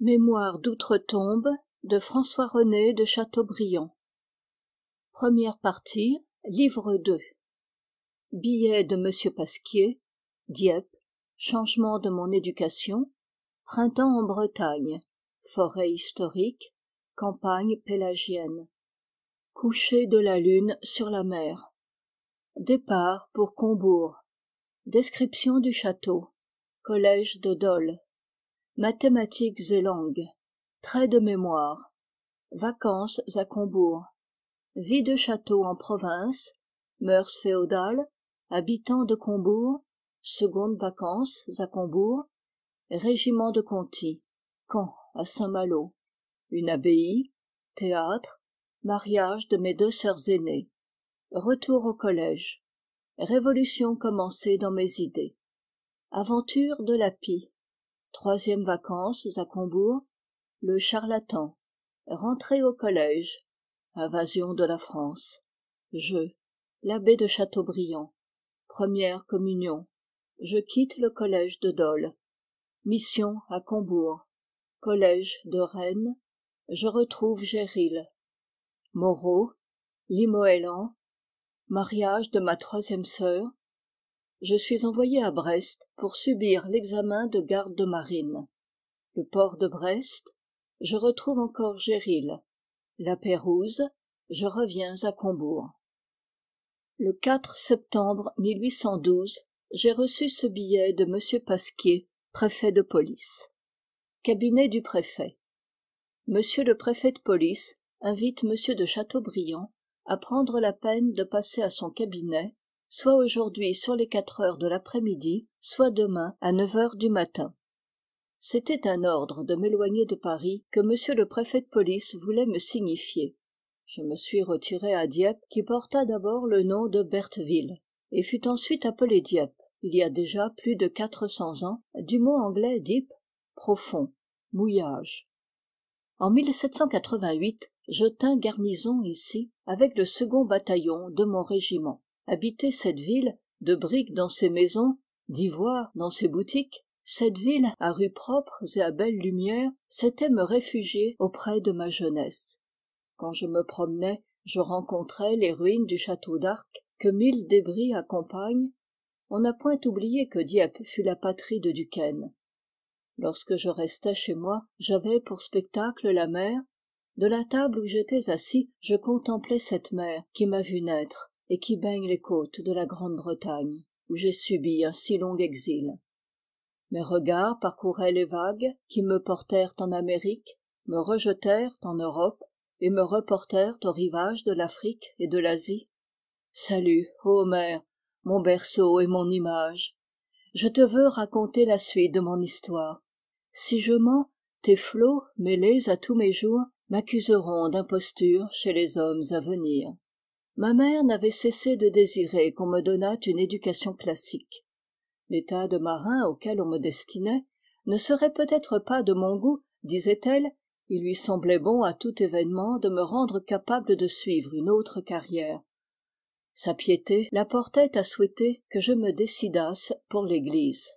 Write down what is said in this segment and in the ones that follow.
Mémoire d'outre-tombe de françois rené de chateaubriand livre 2 Billet de m pasquier dieppe changement de mon éducation printemps en bretagne forêt historique campagne pélagienne coucher de la lune sur la mer départ pour combourg description du château collège de Dole mathématiques et langues traits de mémoire vacances à combourg vie de château en province mœurs féodales habitants de combourg secondes vacances à combourg régiment de conti caen à saint-malo une abbaye théâtre mariage de mes deux sœurs aînées retour au collège révolution commencée dans mes idées aventure de la pie Troisième vacances à combourg le charlatan rentrée au collège invasion de la france je l'abbé de chateaubriand première communion je quitte le collège de dole mission à combourg collège de rennes je retrouve géril moreau limoëlan mariage de ma troisième sœur je suis envoyé à brest pour subir l'examen de garde de marine le port de brest je retrouve encore Géril. la pérouse je reviens à combourg le septembre j'ai reçu ce billet de m pasquier préfet de police cabinet du préfet m le préfet de police invite m de chateaubriand à prendre la peine de passer à son cabinet soit aujourd'hui sur les quatre heures de l'après-midi soit demain à neuf heures du matin c'était un ordre de m'éloigner de paris que m le préfet de police voulait me signifier je me suis retiré à dieppe qui porta d'abord le nom de bertheville et fut ensuite appelé dieppe il y a déjà plus de quatre cents ans du mot anglais deep profond mouillage en je tins garnison ici avec le second bataillon de mon régiment habiter cette ville de briques dans ses maisons d'ivoire dans ses boutiques cette ville à rues propres et à belles lumières, c'était me réfugier auprès de ma jeunesse quand je me promenais je rencontrais les ruines du château d'Arc, que mille débris accompagnent on n'a point oublié que dieppe fut la patrie de Duquesne. lorsque je restais chez moi j'avais pour spectacle la mer de la table où j'étais assis je contemplais cette mer qui m'a vu naître et qui baignent les côtes de la grande-bretagne où j'ai subi un si long exil mes regards parcouraient les vagues qui me portèrent en amérique me rejetèrent en europe et me reportèrent aux rivages de l'afrique et de l'asie salut ô mère mon berceau et mon image je te veux raconter la suite de mon histoire si je mens tes flots mêlés à tous mes jours m'accuseront d'imposture chez les hommes à venir ma mère n'avait cessé de désirer qu'on me donnât une éducation classique l'état de marin auquel on me destinait ne serait peut-être pas de mon goût disait-elle il lui semblait bon à tout événement de me rendre capable de suivre une autre carrière sa piété la portait à souhaiter que je me décidasse pour l'église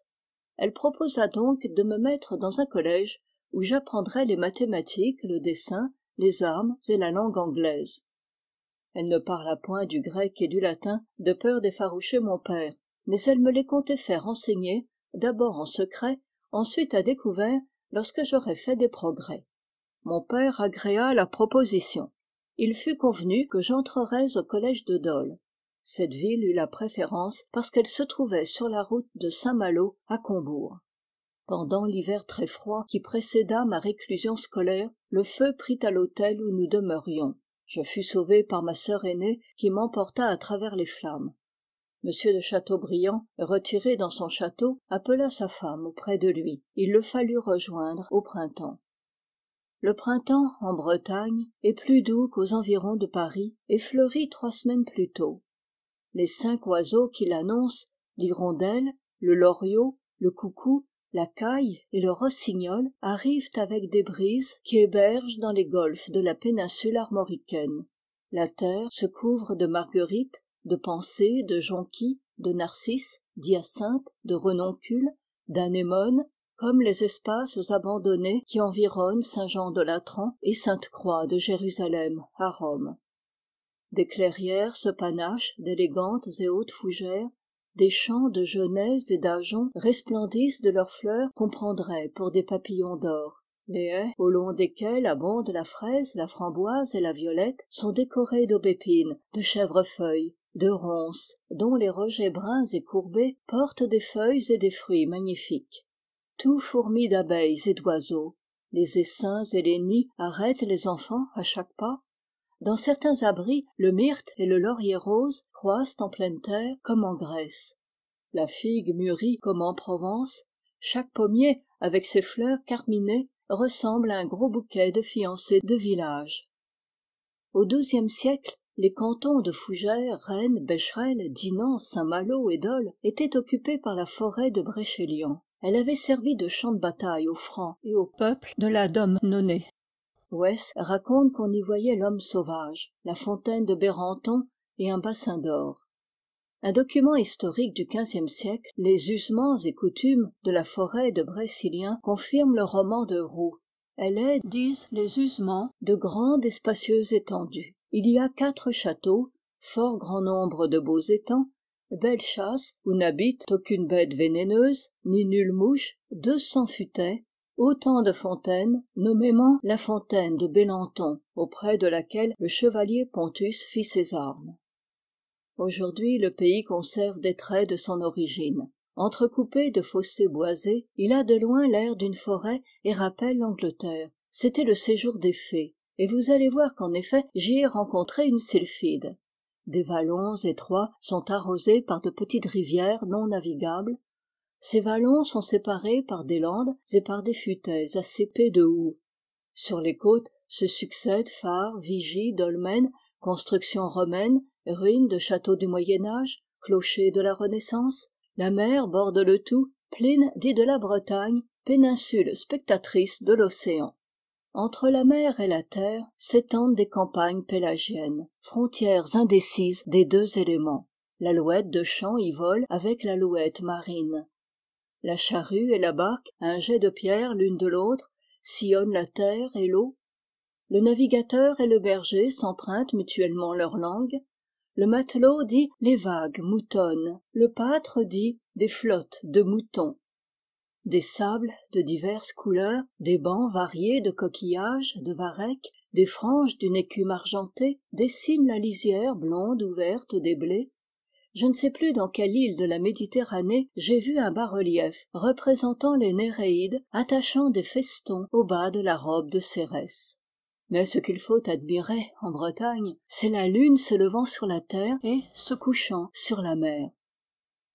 elle proposa donc de me mettre dans un collège où j'apprendrais les mathématiques le dessin les armes et la langue anglaise elle ne parla point du grec et du latin de peur d'effaroucher mon père mais elle me les comptait faire enseigner d'abord en secret ensuite à découvert lorsque j'aurais fait des progrès mon père agréa la proposition il fut convenu que j'entrerais au collège de dole cette ville eut la préférence parce qu'elle se trouvait sur la route de saint-malo à combourg pendant l'hiver très froid qui précéda ma réclusion scolaire le feu prit à l'hôtel où nous demeurions je fus sauvé par ma sœur aînée qui m'emporta à travers les flammes m de chateaubriand retiré dans son château appela sa femme auprès de lui il le fallut rejoindre au printemps le printemps en bretagne est plus doux qu'aux environs de paris et fleurit trois semaines plus tôt les cinq oiseaux qui l'annoncent l'hirondelle le loriot le coucou la caille et le rossignol arrivent avec des brises qui hébergent dans les golfes de la péninsule armoricaine la terre se couvre de marguerites de pensées de jonquilles de narcisses d'hyacinthes de renoncules d'anémones comme les espaces abandonnés qui environnent saint jean de latran et sainte-croix de jérusalem à rome des clairières se panachent d'élégantes et hautes fougères des champs de genêts et d'ajoncs resplendissent de leurs fleurs qu'on prendrait pour des papillons d'or les haies hein, au long desquelles abondent la fraise la framboise et la violette sont décorées d'aubépines de chèvrefeuilles de ronces dont les rejets bruns et courbés portent des feuilles et des fruits magnifiques tout fourmille d'abeilles et d'oiseaux les essaims et les nids arrêtent les enfants à chaque pas dans certains abris le myrte et le laurier rose croissent en pleine terre comme en grèce la figue mûrit comme en provence chaque pommier avec ses fleurs carminées ressemble à un gros bouquet de fiancés de village au douzième siècle les cantons de fougères rennes becherel dinan saint-malo et dole étaient occupés par la forêt de Bréchélion. elle avait servi de champ de bataille aux francs et au peuple de la raconte qu'on y voyait l'homme sauvage la fontaine de béranton et un bassin d'or un document historique du quinzième siècle les usements et coutumes de la forêt de brésilien confirme le roman de roux elle est disent les usements de grande et spacieuse étendue il y a quatre châteaux fort grand nombre de beaux étangs belle chasse où n'habite aucune bête vénéneuse ni nulle mouche deux cents futaies autant de fontaines nommément la fontaine de Bélanton, auprès de laquelle le chevalier pontus fit ses armes aujourd'hui le pays conserve des traits de son origine entrecoupé de fossés boisés il a de loin l'air d'une forêt et rappelle l'angleterre c'était le séjour des fées et vous allez voir qu'en effet j'y ai rencontré une sylphide des vallons étroits sont arrosés par de petites rivières non navigables ces vallons sont séparés par des landes et par des futaies assez de houx sur les côtes se succèdent phares vigies dolmens constructions romaines ruines de châteaux du moyen âge clochers de la renaissance la mer borde le tout pline dit de la bretagne péninsule spectatrice de l'océan entre la mer et la terre s'étendent des campagnes pélagiennes frontières indécises des deux éléments l'alouette de champ y vole avec l'alouette marine la charrue et la barque un jet de pierre l'une de l'autre sillonnent la terre et l'eau le navigateur et le berger s'empruntent mutuellement leur langue le matelot dit les vagues moutonnes le pâtre dit des flottes de moutons des sables de diverses couleurs des bancs variés de coquillages de varechs des franges d'une écume argentée dessinent la lisière blonde ouverte des blés je ne sais plus dans quelle île de la méditerranée j'ai vu un bas-relief représentant les néréides attachant des festons au bas de la robe de cérès mais ce qu'il faut admirer en bretagne c'est la lune se levant sur la terre et se couchant sur la mer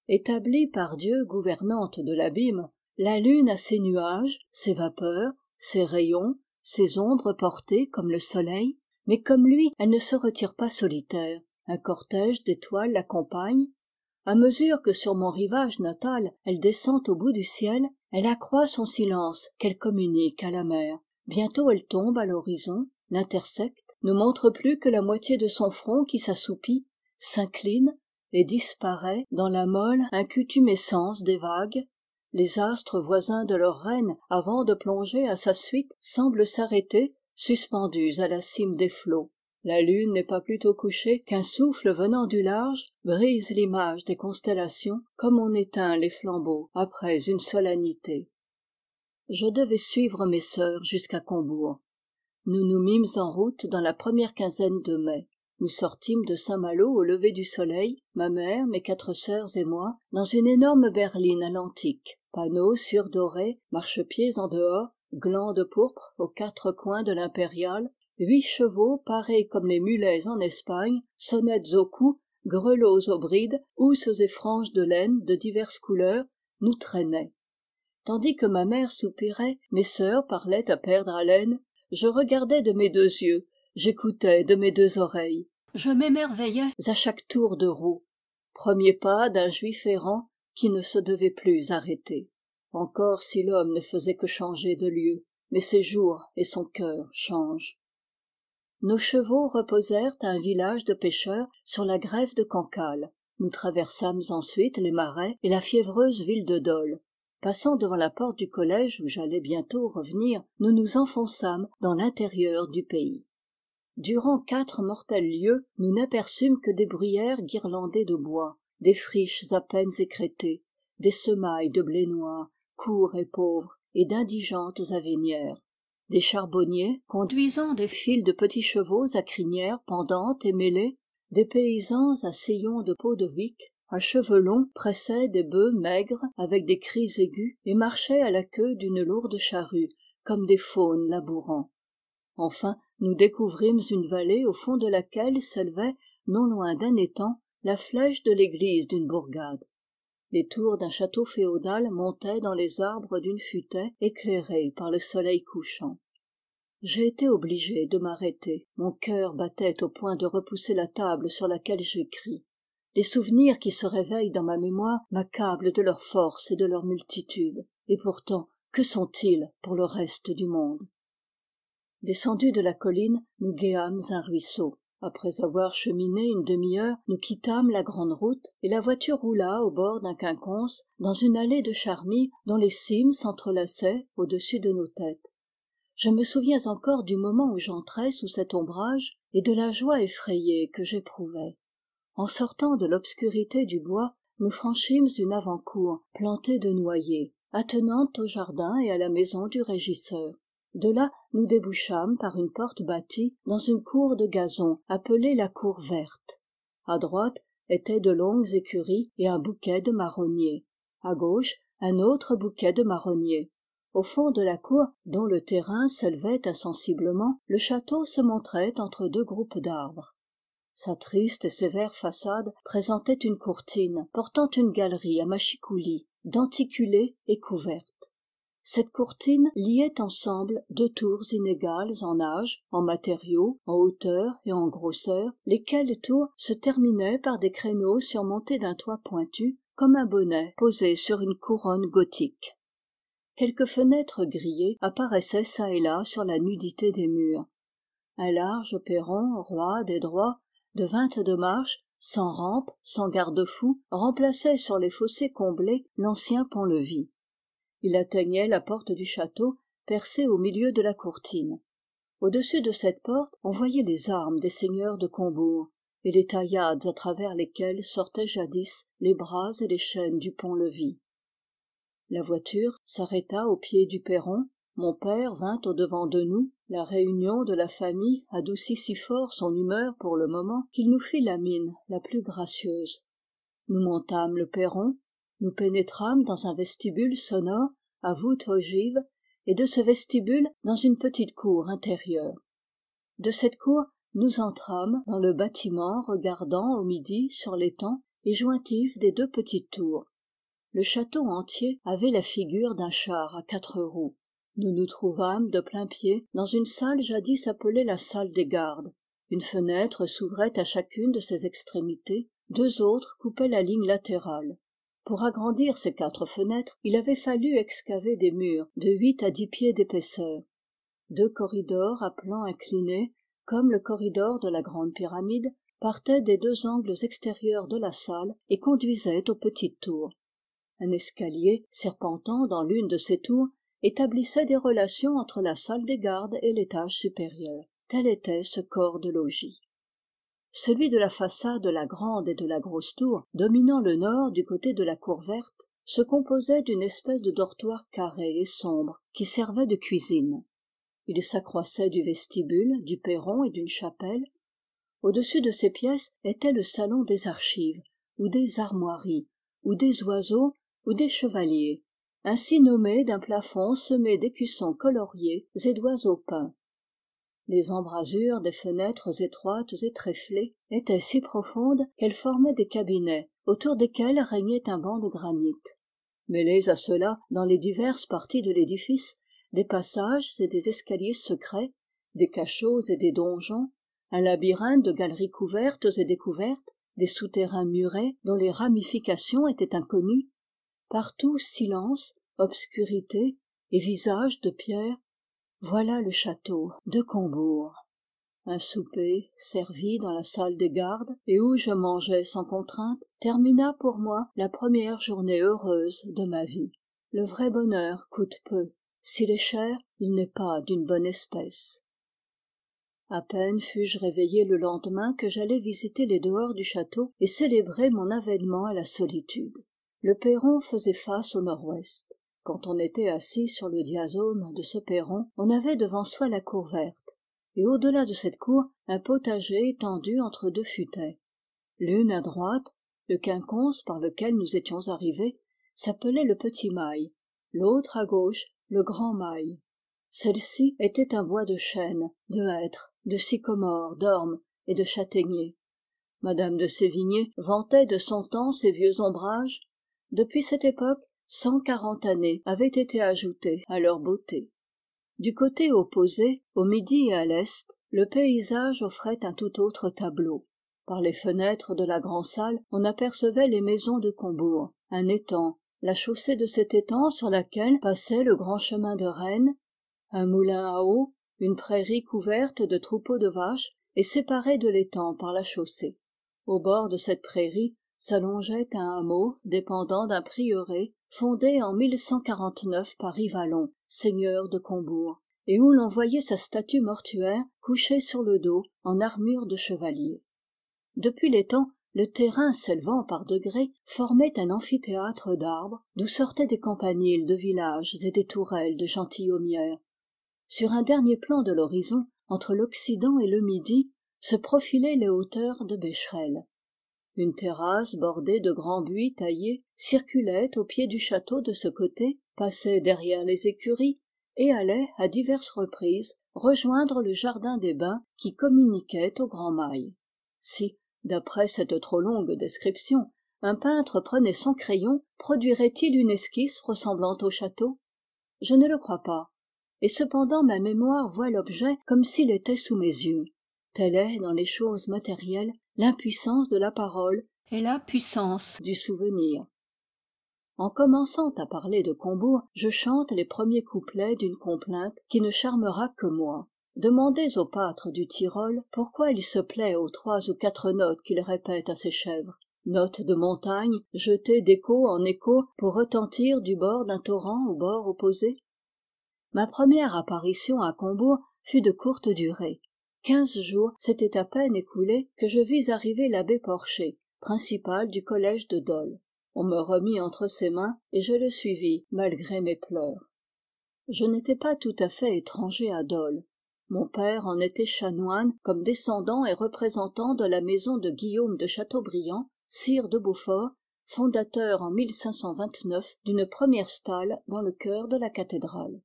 établie par dieu gouvernante de l'abîme la lune a ses nuages ses vapeurs ses rayons ses ombres portées comme le soleil mais comme lui elle ne se retire pas solitaire un cortège d'étoiles l'accompagne à mesure que sur mon rivage natal elle descend au bout du ciel elle accroît son silence qu'elle communique à la mer bientôt elle tombe à l'horizon l'intersecte ne montre plus que la moitié de son front qui s'assoupit s'incline et disparaît dans la molle incutumescence des vagues les astres voisins de leur reine avant de plonger à sa suite semblent s'arrêter suspendus à la cime des flots la lune n'est pas plutôt couchée qu'un souffle venant du large brise l'image des constellations comme on éteint les flambeaux après une solennité je devais suivre mes sœurs jusqu'à combourg nous nous mîmes en route dans la première quinzaine de mai nous sortîmes de saint-malo au lever du soleil ma mère mes quatre sœurs et moi dans une énorme berline à l'antique panneaux surdorés marchepieds en dehors glands de pourpre aux quatre coins de l'impériale huit chevaux parés comme les mulets en espagne sonnettes au cou grelots aux brides housses et franges de laine de diverses couleurs nous traînaient tandis que ma mère soupirait mes sœurs parlaient à perdre haleine je regardais de mes deux yeux j'écoutais de mes deux oreilles je m'émerveillais à chaque tour de roue premier pas d'un juif errant qui ne se devait plus arrêter encore si l'homme ne faisait que changer de lieu mais ses jours et son cœur changent nos chevaux reposèrent à un village de pêcheurs sur la grève de cancale nous traversâmes ensuite les marais et la fiévreuse ville de dole passant devant la porte du collège où j'allais bientôt revenir nous nous enfonçâmes dans l'intérieur du pays durant quatre mortels lieues nous n'aperçûmes que des bruyères guirlandées de bois des friches à peine écrêtées des semailles de blé noir courts et pauvres et d'indigentes avenières des charbonniers conduisant des files de petits chevaux à crinières pendantes et mêlées des paysans à sillons de peau de vic à cheveux longs pressaient des bœufs maigres avec des cris aigus et marchaient à la queue d'une lourde charrue comme des faunes labourant enfin nous découvrîmes une vallée au fond de laquelle s'élevait non loin d'un étang la flèche de l'église d'une bourgade les tours d'un château féodal montaient dans les arbres d'une futaie éclairée par le soleil couchant j'ai été obligé de m'arrêter mon cœur battait au point de repousser la table sur laquelle j'écris les souvenirs qui se réveillent dans ma mémoire m'accablent de leur force et de leur multitude et pourtant que sont-ils pour le reste du monde descendus de la colline nous guéâmes un ruisseau après avoir cheminé une demi-heure nous quittâmes la grande route et la voiture roula au bord d'un quinconce dans une allée de charmilles dont les cimes s'entrelaçaient au-dessus de nos têtes je me souviens encore du moment où j'entrais sous cet ombrage et de la joie effrayée que j'éprouvais en sortant de l'obscurité du bois nous franchîmes une avant-cour plantée de noyers attenante au jardin et à la maison du régisseur de là nous débouchâmes par une porte bâtie dans une cour de gazon appelée la cour verte À droite étaient de longues écuries et un bouquet de marronniers à gauche un autre bouquet de marronniers au fond de la cour dont le terrain s'élevait insensiblement le château se montrait entre deux groupes d'arbres sa triste et sévère façade présentait une courtine portant une galerie à machicoulis denticulée et couverte cette courtine liait ensemble deux tours inégales en âge en matériaux en hauteur et en grosseur lesquelles tours se terminaient par des créneaux surmontés d'un toit pointu comme un bonnet posé sur une couronne gothique quelques fenêtres grillées apparaissaient çà et là sur la nudité des murs un large perron roide et droit de vingt-deux marches sans rampe sans garde fou remplaçait sur les fossés comblés l'ancien pont-levis il atteignait la porte du château percée au milieu de la courtine au-dessus de cette porte on voyait les armes des seigneurs de combourg et les taillades à travers lesquelles sortaient jadis les bras et les chaînes du pont-levis la voiture s'arrêta au pied du perron mon père vint au-devant de nous la réunion de la famille adoucit si fort son humeur pour le moment qu'il nous fit la mine la plus gracieuse nous montâmes le perron nous pénétrâmes dans un vestibule sonore à voûte ogive et de ce vestibule dans une petite cour intérieure de cette cour nous entrâmes dans le bâtiment regardant au midi sur l'étang et jointif des deux petites tours le château entier avait la figure d'un char à quatre roues nous nous trouvâmes de plain-pied dans une salle jadis appelée la salle des gardes une fenêtre s'ouvrait à chacune de ses extrémités deux autres coupaient la ligne latérale pour agrandir ces quatre fenêtres il avait fallu excaver des murs de huit à dix pieds d'épaisseur deux corridors à plan incliné, comme le corridor de la grande pyramide partaient des deux angles extérieurs de la salle et conduisaient aux petites tours un escalier serpentant dans l'une de ces tours établissait des relations entre la salle des gardes et l'étage supérieur tel était ce corps de logis celui de la façade de la grande et de la grosse tour dominant le nord du côté de la cour verte se composait d'une espèce de dortoir carré et sombre qui servait de cuisine il s'accroissait du vestibule du perron et d'une chapelle au-dessus de ces pièces était le salon des archives ou des armoiries ou des oiseaux ou des chevaliers ainsi nommé d'un plafond semé d'écussons coloriés et d'oiseaux peints les embrasures des fenêtres étroites et tréflées étaient si profondes qu'elles formaient des cabinets autour desquels régnait un banc de granit mêlés à cela dans les diverses parties de l'édifice des passages et des escaliers secrets des cachots et des donjons un labyrinthe de galeries couvertes et découvertes des souterrains murés dont les ramifications étaient inconnues partout silence obscurité et visages de pierre voilà le château de combourg un souper servi dans la salle des gardes et où je mangeais sans contrainte termina pour moi la première journée heureuse de ma vie le vrai bonheur coûte peu s'il est cher il n'est pas d'une bonne espèce à peine fus-je réveillé le lendemain que j'allai visiter les dehors du château et célébrer mon avènement à la solitude le perron faisait face au nord-ouest quand on était assis sur le diazome de ce perron on avait devant soi la cour verte et au delà de cette cour un potager étendu entre deux futaies l'une à droite le quinconce par lequel nous étions arrivés s'appelait le petit mail l'autre à gauche le grand mail celle-ci était un bois de chênes de hêtres de sycomores d'ormes et de châtaigniers Madame de sévigné vantait de son temps ces vieux ombrages depuis cette époque cent quarante années avaient été ajoutées à leur beauté du côté opposé au midi et à l'est le paysage offrait un tout autre tableau par les fenêtres de la salle, on apercevait les maisons de combourg un étang la chaussée de cet étang sur laquelle passait le grand chemin de rennes un moulin à eau une prairie couverte de troupeaux de vaches et séparée de l'étang par la chaussée au bord de cette prairie s'allongeait un hameau dépendant d'un prieuré fondée en par Rivalon, seigneur de combourg et où l'on voyait sa statue mortuaire couchée sur le dos en armure de chevalier depuis les temps, le terrain s'élevant par degrés formait un amphithéâtre d'arbres d'où sortaient des campaniles de villages et des tourelles de gentilhommières sur un dernier plan de l'horizon entre l'occident et le midi se profilaient les hauteurs de une terrasse bordée de grands buis taillés circulait au pied du château de ce côté passait derrière les écuries et allait à diverses reprises rejoindre le jardin des bains qui communiquait au grand mail si d'après cette trop longue description un peintre prenait son crayon produirait il une esquisse ressemblant au château je ne le crois pas et cependant ma mémoire voit l'objet comme s'il était sous mes yeux telle est dans les choses matérielles l'impuissance de la parole et la puissance du souvenir en commençant à parler de combourg je chante les premiers couplets d'une complainte qui ne charmera que moi demandez au pâtre du tyrol pourquoi il se plaît aux trois ou quatre notes qu'il répète à ses chèvres notes de montagne jetées d'écho en écho pour retentir du bord d'un torrent au bord opposé ma première apparition à combourg fut de courte durée quinze jours s'étaient à peine écoulés que je vis arriver l'abbé porcher principal du collège de Dole. on me remit entre ses mains et je le suivis malgré mes pleurs je n'étais pas tout à fait étranger à Dole. mon père en était chanoine comme descendant et représentant de la maison de guillaume de chateaubriand sire de beaufort fondateur en d'une première stalle dans le cœur de la cathédrale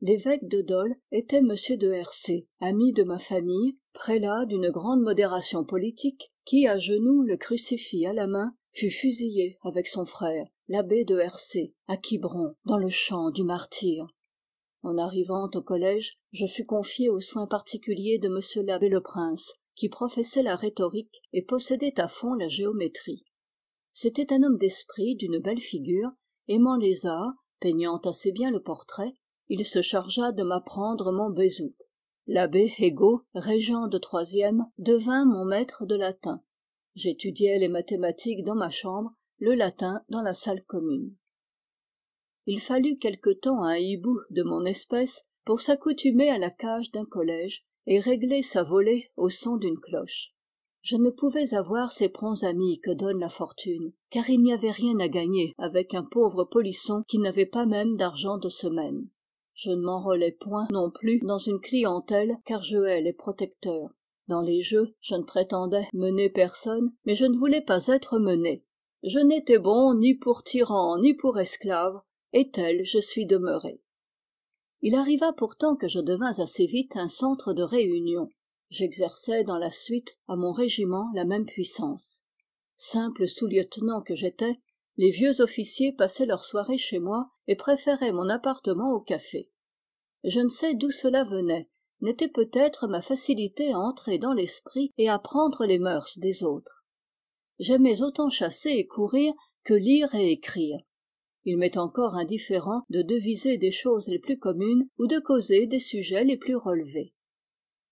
l'évêque de dol était m de hercé ami de ma famille prélat d'une grande modération politique qui à genoux le crucifix à la main fut fusillé avec son frère l'abbé de hercé à quiberon dans le champ du martyr en arrivant au collège je fus confié aux soins particuliers de m l'abbé le prince qui professait la rhétorique et possédait à fond la géométrie c'était un homme d'esprit d'une belle figure aimant les arts peignant assez bien le portrait il se chargea de m'apprendre mon bezouk l'abbé Hego régent de troisième devint mon maître de latin j'étudiais les mathématiques dans ma chambre le latin dans la salle commune il fallut quelque temps à un hibou de mon espèce pour s'accoutumer à la cage d'un collège et régler sa volée au son d'une cloche je ne pouvais avoir ces prompts amis que donne la fortune car il n'y avait rien à gagner avec un pauvre polisson qui n'avait pas même d'argent de semaine je ne m'en relais point non plus dans une clientèle car je hais les protecteurs dans les jeux je ne prétendais mener personne mais je ne voulais pas être mené je n'étais bon ni pour tyran ni pour esclave et tel je suis demeuré il arriva pourtant que je devins assez vite un centre de réunion J'exerçais dans la suite à mon régiment la même puissance simple sous-lieutenant que j'étais les vieux officiers passaient leurs soirées chez moi et préféraient mon appartement au café je ne sais d'où cela venait n'était peut-être ma facilité à entrer dans l'esprit et à prendre les mœurs des autres j'aimais autant chasser et courir que lire et écrire il m'est encore indifférent de deviser des choses les plus communes ou de causer des sujets les plus relevés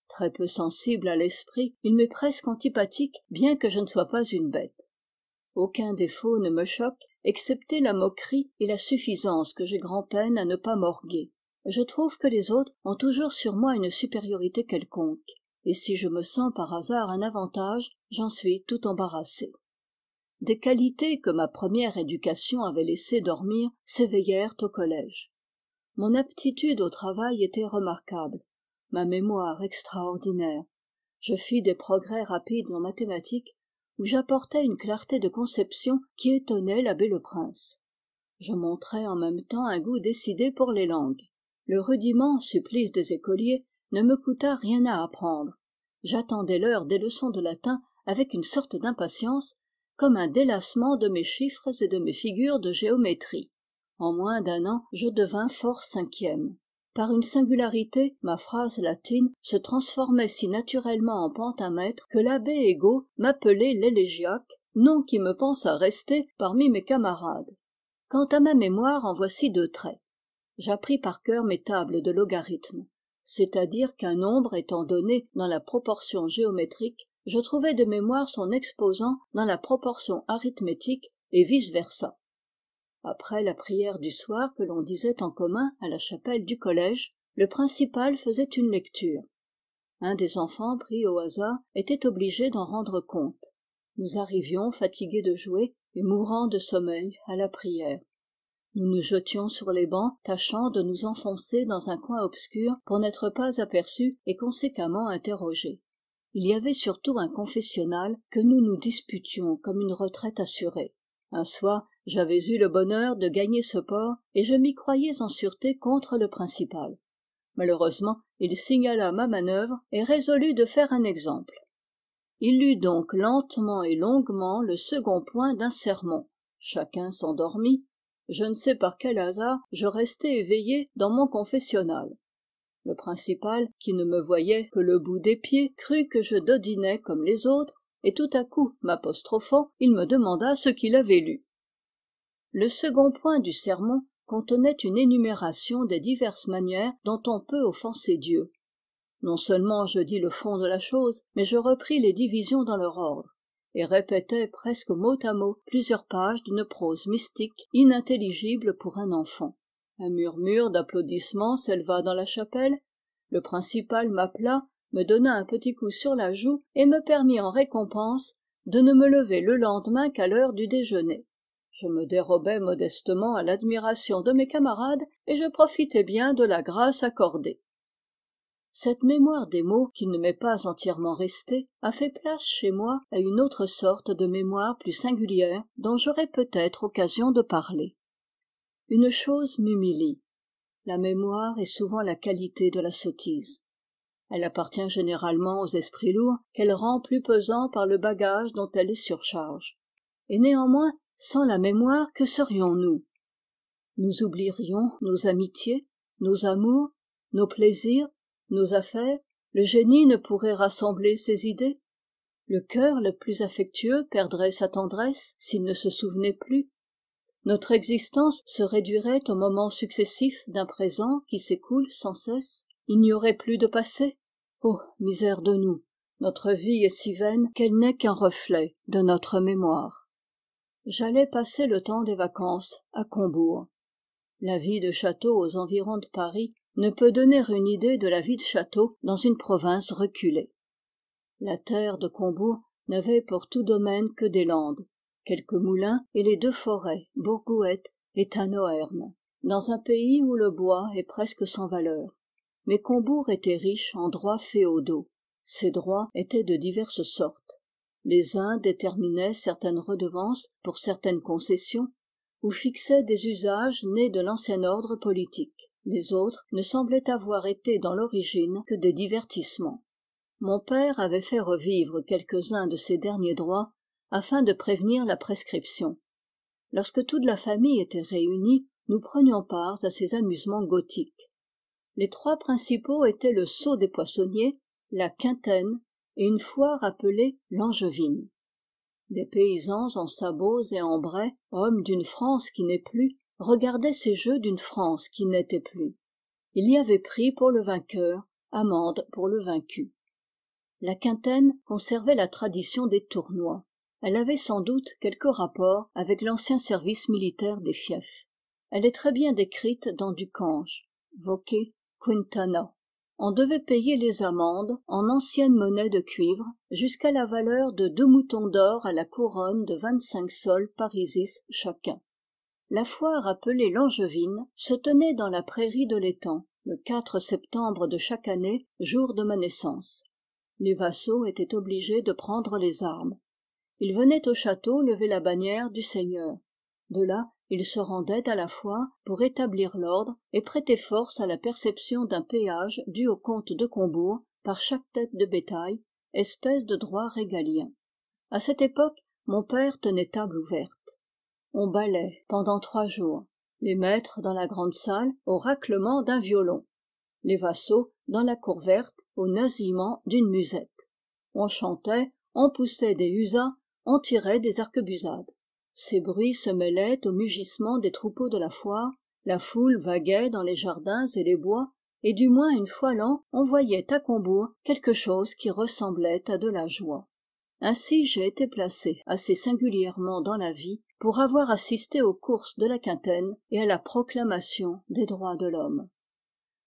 très peu sensible à l'esprit il m'est presque antipathique bien que je ne sois pas une bête aucun défaut ne me choque excepté la moquerie et la suffisance que j'ai grand peine à ne pas morguer je trouve que les autres ont toujours sur moi une supériorité quelconque et si je me sens par hasard un avantage j'en suis tout embarrassé des qualités que ma première éducation avait laissées dormir s'éveillèrent au collège mon aptitude au travail était remarquable ma mémoire extraordinaire je fis des progrès rapides en mathématiques où j'apportais une clarté de conception qui étonnait l'abbé le prince je montrais en même temps un goût décidé pour les langues le rudiment supplice des écoliers ne me coûta rien à apprendre j'attendais l'heure des leçons de latin avec une sorte d'impatience comme un délassement de mes chiffres et de mes figures de géométrie en moins d'un an je devins fort cinquième par une singularité ma phrase latine se transformait si naturellement en pantamètre que l'abbé ego m'appelait l'élégiaque nom qui me pense à rester parmi mes camarades quant à ma mémoire en voici deux traits j'appris par cœur mes tables de logarithmes c'est-à-dire qu'un nombre étant donné dans la proportion géométrique je trouvais de mémoire son exposant dans la proportion arithmétique et vice versa après la prière du soir que l'on disait en commun à la chapelle du collège le principal faisait une lecture un des enfants pris au hasard était obligé d'en rendre compte nous arrivions fatigués de jouer et mourant de sommeil à la prière nous nous jetions sur les bancs tâchant de nous enfoncer dans un coin obscur pour n'être pas aperçus et conséquemment interrogés il y avait surtout un confessionnal que nous nous disputions comme une retraite assurée un soir j'avais eu le bonheur de gagner ce port et je m'y croyais en sûreté contre le principal malheureusement il signala ma manœuvre et résolut de faire un exemple il lut donc lentement et longuement le second point d'un sermon chacun s'endormit je ne sais par quel hasard je restai éveillé dans mon confessionnal le principal qui ne me voyait que le bout des pieds crut que je dodinais comme les autres et tout à coup m'apostrophant il me demanda ce qu'il avait lu le second point du sermon contenait une énumération des diverses manières dont on peut offenser dieu non seulement je dis le fond de la chose mais je repris les divisions dans leur ordre et répétai presque mot à mot plusieurs pages d'une prose mystique inintelligible pour un enfant un murmure d'applaudissements s'éleva dans la chapelle le principal m'appela me donna un petit coup sur la joue et me permit en récompense de ne me lever le lendemain qu'à l'heure du déjeuner je me dérobais modestement à l'admiration de mes camarades et je profitai bien de la grâce accordée cette mémoire des mots qui ne m'est pas entièrement restée a fait place chez moi à une autre sorte de mémoire plus singulière dont j'aurai peut-être occasion de parler une chose m'humilie la mémoire est souvent la qualité de la sottise elle appartient généralement aux esprits lourds qu'elle rend plus pesants par le bagage dont elle est surcharge et néanmoins sans la mémoire que serions-nous nous oublierions nos amitiés nos amours nos plaisirs nos affaires le génie ne pourrait rassembler ses idées le cœur le plus affectueux perdrait sa tendresse s'il ne se souvenait plus notre existence se réduirait aux moments successifs d'un présent qui s'écoule sans cesse il n'y aurait plus de passé oh misère de nous notre vie est si vaine qu'elle n'est qu'un reflet de notre mémoire j'allais passer le temps des vacances à combourg la vie de château aux environs de paris ne peut donner une idée de la vie de château dans une province reculée la terre de combourg n'avait pour tout domaine que des landes quelques moulins et les deux forêts Bourgouette et tanoherne dans un pays où le bois est presque sans valeur mais combourg était riche en droits féodaux ces droits étaient de diverses sortes les uns déterminaient certaines redevances pour certaines concessions ou fixaient des usages nés de l'ancien ordre politique les autres ne semblaient avoir été dans l'origine que des divertissements mon père avait fait revivre quelques-uns de ces derniers droits afin de prévenir la prescription lorsque toute la famille était réunie nous prenions part à ces amusements gothiques les trois principaux étaient le saut des poissonniers la quintaine une foire appelée langevine des paysans en sabots et en brais hommes d'une france qui n'est plus regardaient ces jeux d'une france qui n'était plus il y avait prix pour le vainqueur amende pour le vaincu la quintaine conservait la tradition des tournois elle avait sans doute quelque rapport avec l'ancien service militaire des fiefs elle est très bien décrite dans ducange on devait payer les amendes en ancienne monnaie de cuivre jusqu'à la valeur de deux moutons d'or à la couronne de vingt-cinq sols parisis chacun la foire appelée langevine se tenait dans la prairie de l'étang le septembre de chaque année jour de ma naissance les vassaux étaient obligés de prendre les armes ils venaient au château lever la bannière du seigneur de là il se rendait à la fois pour établir l'ordre et prêter force à la perception d'un péage dû au comte de combourg par chaque tête de bétail espèce de droit régalien À cette époque mon père tenait table ouverte on balait pendant trois jours les maîtres dans la grande salle au raclement d'un violon les vassaux dans la cour verte au nasillement d'une musette on chantait on poussait des usas, on tirait des arquebusades ces bruits se mêlaient au mugissement des troupeaux de la foire la foule vaguait dans les jardins et les bois et du moins une fois l'an on voyait à combourg quelque chose qui ressemblait à de la joie ainsi j'ai été placé assez singulièrement dans la vie pour avoir assisté aux courses de la quintaine et à la proclamation des droits de l'homme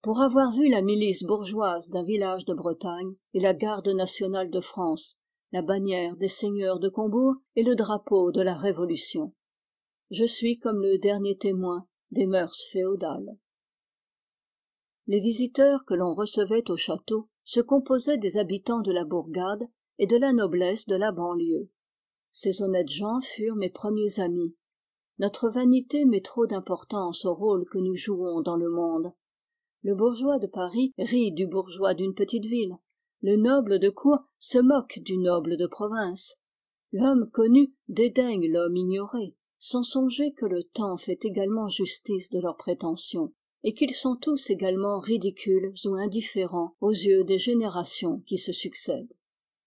pour avoir vu la milice bourgeoise d'un village de bretagne et la garde nationale de france la bannière des seigneurs de combourg et le drapeau de la révolution je suis comme le dernier témoin des mœurs féodales les visiteurs que l'on recevait au château se composaient des habitants de la bourgade et de la noblesse de la banlieue ces honnêtes gens furent mes premiers amis notre vanité met trop d'importance au rôle que nous jouons dans le monde le bourgeois de paris rit du bourgeois d'une petite ville le noble de cour se moque du noble de province l'homme connu dédaigne l'homme ignoré sans songer que le temps fait également justice de leurs prétentions et qu'ils sont tous également ridicules ou indifférents aux yeux des générations qui se succèdent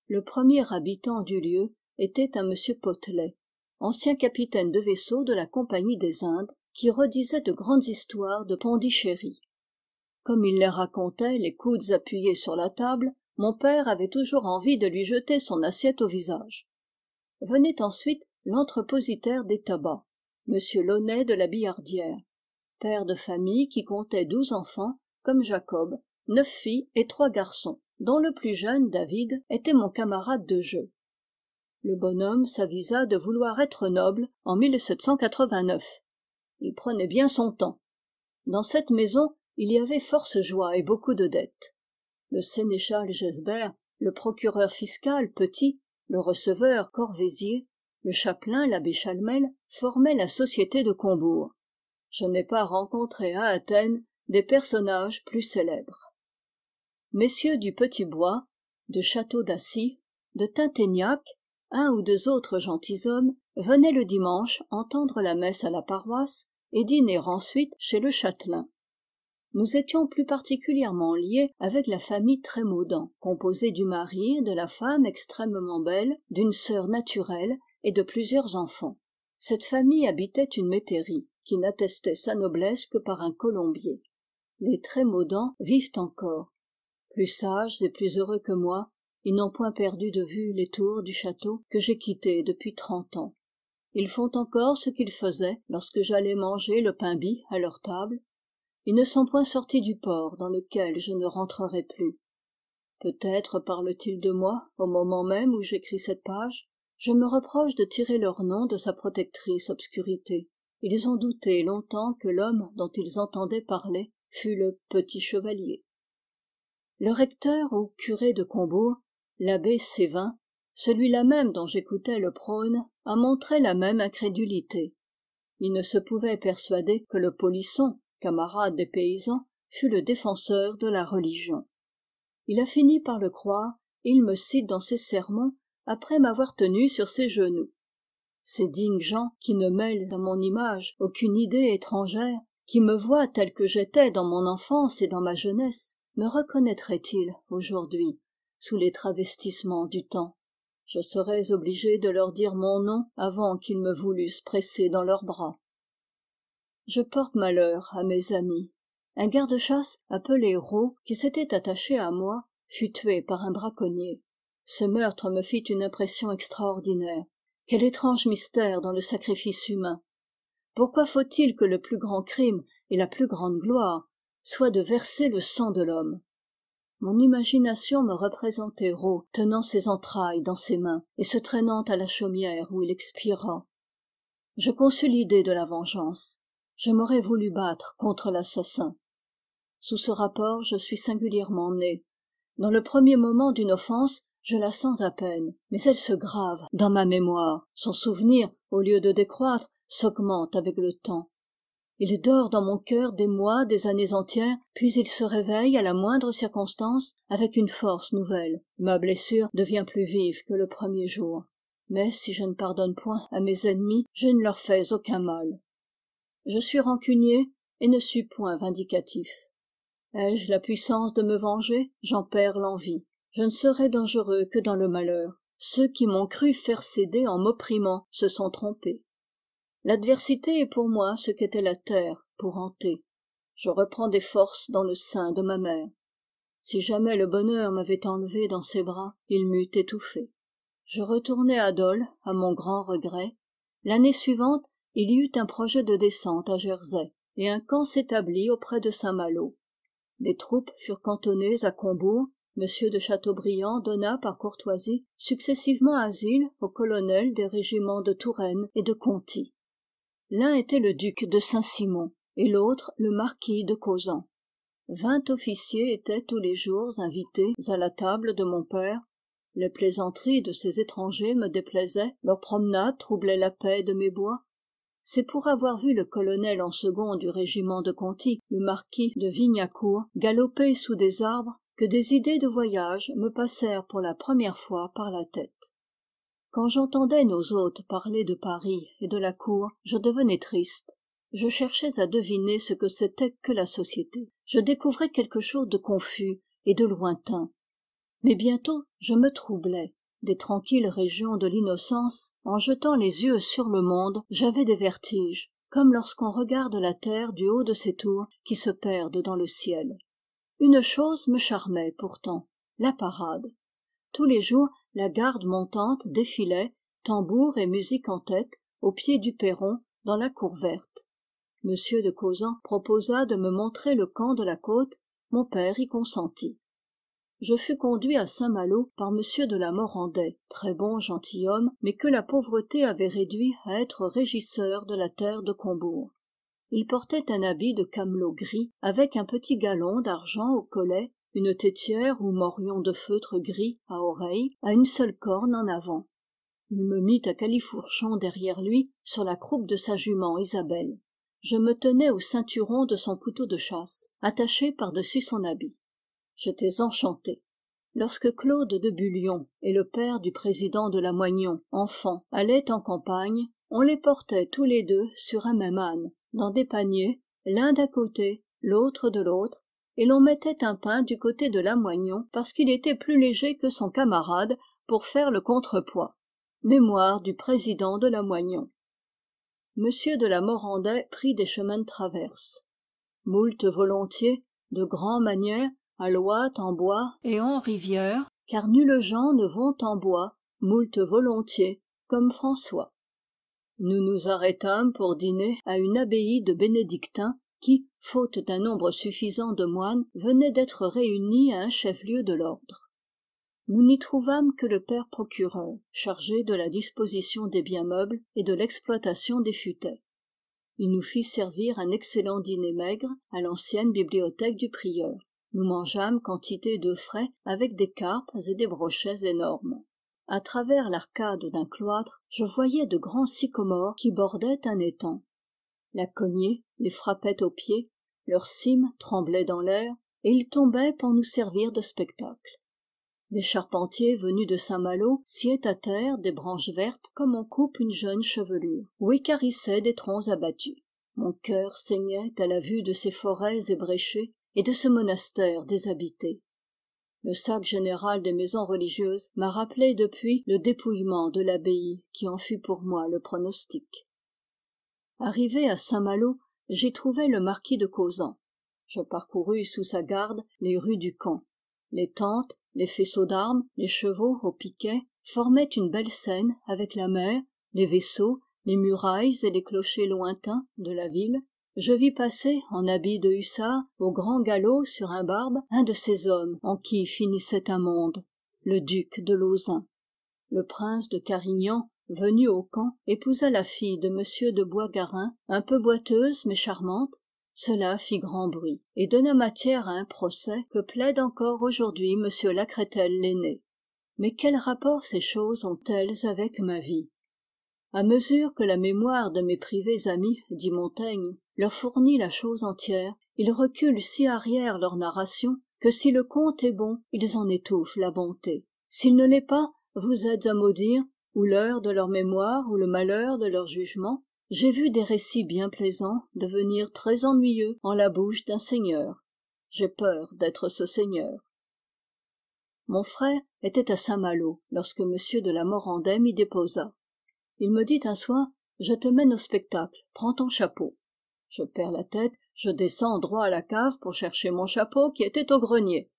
le premier habitant du lieu était un m potelet ancien capitaine de vaisseau de la compagnie des indes qui redisait de grandes histoires de pondichéry comme il les racontait les coudes appuyés sur la table mon père avait toujours envie de lui jeter son assiette au visage venait ensuite l'entrepositaire des tabacs m launay de la billardière père de famille qui comptait douze enfants comme jacob neuf filles et trois garçons dont le plus jeune david était mon camarade de jeu le bonhomme s'avisa de vouloir être noble en il prenait bien son temps dans cette maison il y avait force joie et beaucoup de dettes le sénéchal gesbert le procureur fiscal petit le receveur corvézier le chapelain l'abbé chalmel formaient la société de combourg je n'ai pas rencontré à athènes des personnages plus célèbres Messieurs du petit bois de château d'assy de tinténiac un ou deux autres gentilshommes venaient le dimanche entendre la messe à la paroisse et dîner ensuite chez le châtelain nous étions plus particulièrement liés avec la famille trémaudan composée du mari et de la femme extrêmement belle d'une sœur naturelle et de plusieurs enfants cette famille habitait une métairie qui n'attestait sa noblesse que par un colombier les trémaudans vivent encore plus sages et plus heureux que moi ils n'ont point perdu de vue les tours du château que j'ai quitté depuis trente ans ils font encore ce qu'ils faisaient lorsque j'allais manger le pain bis à leur table ils ne sont point sortis du port dans lequel je ne rentrerai plus peut-être parlent-ils de moi au moment même où j'écris cette page je me reproche de tirer leur nom de sa protectrice obscurité ils ont douté longtemps que l'homme dont ils entendaient parler fût le petit chevalier le recteur ou curé de combourg l'abbé sévin celui-là même dont j'écoutais le prône a montré la même incrédulité il ne se pouvait persuader que le polisson camarade des paysans fut le défenseur de la religion il a fini par le croire et il me cite dans ses sermons après m'avoir tenu sur ses genoux ces dignes gens qui ne mêlent à mon image aucune idée étrangère qui me voient tel que j'étais dans mon enfance et dans ma jeunesse me reconnaîtraient ils aujourd'hui sous les travestissements du temps je serais obligé de leur dire mon nom avant qu'ils me voulussent presser dans leurs bras je porte malheur à mes amis un garde-chasse appelé Raux qui s'était attaché à moi fut tué par un braconnier ce meurtre me fit une impression extraordinaire quel étrange mystère dans le sacrifice humain pourquoi faut-il que le plus grand crime et la plus grande gloire soient de verser le sang de l'homme mon imagination me représentait Raux tenant ses entrailles dans ses mains et se traînant à la chaumière où il expira je conçus l'idée de la vengeance je m'aurais voulu battre contre l'assassin sous ce rapport je suis singulièrement né dans le premier moment d'une offense je la sens à peine mais elle se grave dans ma mémoire son souvenir au lieu de décroître s'augmente avec le temps il dort dans mon cœur des mois des années entières puis il se réveille à la moindre circonstance avec une force nouvelle ma blessure devient plus vive que le premier jour mais si je ne pardonne point à mes ennemis je ne leur fais aucun mal je suis rancunier et ne suis point vindicatif ai-je la puissance de me venger j'en perds l'envie je ne serai dangereux que dans le malheur ceux qui m'ont cru faire céder en m'opprimant se sont trompés l'adversité est pour moi ce qu'était la terre pour hanter je reprends des forces dans le sein de ma mère si jamais le bonheur m'avait enlevé dans ses bras il m'eût étouffé je retournai à dole à mon grand regret l'année suivante il y eut un projet de descente à jersey et un camp s'établit auprès de saint-malo les troupes furent cantonnées à combourg m de chateaubriand donna par courtoisie successivement asile aux colonels des régiments de touraine et de conti l'un était le duc de saint-simon et l'autre le marquis de causan vingt officiers étaient tous les jours invités à la table de mon père les plaisanteries de ces étrangers me déplaisaient leurs promenades troublaient la paix de mes bois c'est pour avoir vu le colonel en second du régiment de conti le marquis de vignacourt galoper sous des arbres que des idées de voyage me passèrent pour la première fois par la tête quand j'entendais nos hôtes parler de paris et de la cour je devenais triste je cherchais à deviner ce que c'était que la société je découvrais quelque chose de confus et de lointain mais bientôt je me troublais des tranquilles régions de l'innocence en jetant les yeux sur le monde j'avais des vertiges comme lorsqu'on regarde la terre du haut de ses tours qui se perdent dans le ciel une chose me charmait pourtant la parade tous les jours la garde montante défilait tambour et musique en tête au pied du perron dans la cour verte m de Cozan proposa de me montrer le camp de la côte mon père y consentit je fus conduit à saint-malo par m de la morandais très bon gentilhomme mais que la pauvreté avait réduit à être régisseur de la terre de combourg il portait un habit de camelot gris avec un petit galon d'argent au collet une tétière ou morion de feutre gris à oreilles à une seule corne en avant il me mit à califourchon derrière lui sur la croupe de sa jument isabelle je me tenais au ceinturon de son couteau de chasse attaché par-dessus son habit j'étais enchanté lorsque claude de bullion et le père du président de la moignon enfant allaient en campagne on les portait tous les deux sur un même âne dans des paniers l'un d'un côté l'autre de l'autre et l'on mettait un pain du côté de la moignon parce qu'il était plus léger que son camarade pour faire le contrepoids mémoire du président de la moignon m de la morandais prit des chemins de traverse moult volontiers de manières en bois et en rivière car nulle gens ne vont en bois moult volontiers comme françois nous nous arrêtâmes pour dîner à une abbaye de bénédictins qui faute d'un nombre suffisant de moines venait d'être réunis à un chef-lieu de l'ordre nous n'y trouvâmes que le père procureur chargé de la disposition des biens meubles et de l'exploitation des futaies il nous fit servir un excellent dîner maigre à l'ancienne bibliothèque du prieur nous mangeâmes quantité de frais avec des carpes et des brochets énormes à travers l'arcade d'un cloître je voyais de grands sycomores qui bordaient un étang la cognée les frappait aux pieds leurs cimes tremblaient dans l'air et ils tombaient pour nous servir de spectacle des charpentiers venus de saint-malo sciaient à terre des branches vertes comme on coupe une jeune chevelure ou écarissaient des troncs abattus mon cœur saignait à la vue de ces forêts ébréchées et de ce monastère déshabité le sac général des maisons religieuses m'a rappelé depuis le dépouillement de l'abbaye qui en fut pour moi le pronostic arrivé à saint-malo j'y trouvai le marquis de Causan. je parcourus sous sa garde les rues du camp les tentes les faisceaux d'armes les chevaux au piquet formaient une belle scène avec la mer les vaisseaux les murailles et les clochers lointains de la ville je vis passer en habit de hussard au grand galop sur un barbe un de ces hommes en qui finissait un monde le duc de lauzun le prince de carignan venu au camp épousa la fille de m de boisgarin un peu boiteuse mais charmante cela fit grand bruit et donna matière à un procès que plaide encore aujourd'hui m lacretelle l'aîné mais quel rapport ces choses ont-elles avec ma vie à mesure que la mémoire de mes privés amis dit montaigne leur fournit la chose entière ils reculent si arrière leur narration que si le conte est bon ils en étouffent la bonté s'il ne l'est pas vous êtes à maudire ou l'heure de leur mémoire ou le malheur de leur jugement j'ai vu des récits bien plaisants devenir très ennuyeux en la bouche d'un seigneur j'ai peur d'être ce seigneur mon frère était à Saint-Malo lorsque m de la Morandais m'y déposa il me dit un soir je te mène au spectacle prends ton chapeau je perds la tête je descends droit à la cave pour chercher mon chapeau qui était au grenier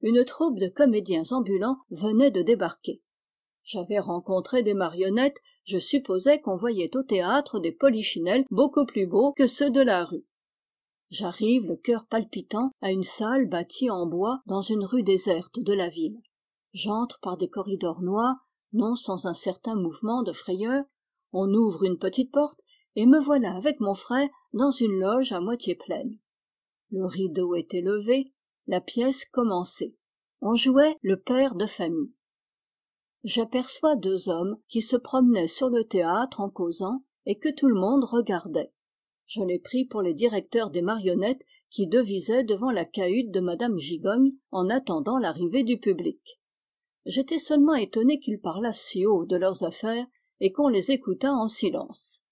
une troupe de comédiens ambulants venait de débarquer j'avais rencontré des marionnettes je supposais qu'on voyait au théâtre des polichinelles beaucoup plus beaux que ceux de la rue j'arrive le cœur palpitant à une salle bâtie en bois dans une rue déserte de la ville j'entre par des corridors noirs non sans un certain mouvement de frayeur on ouvre une petite porte et me voilà avec mon frère dans une loge à moitié pleine le rideau était levé la pièce commençait on jouait le père de famille j'aperçois deux hommes qui se promenaient sur le théâtre en causant et que tout le monde regardait je les pris pour les directeurs des marionnettes qui devisaient devant la cahute de mme gigogne en attendant l'arrivée du public j'étais seulement étonné qu'ils parlassent si haut de leurs affaires et qu'on les écoutât en silence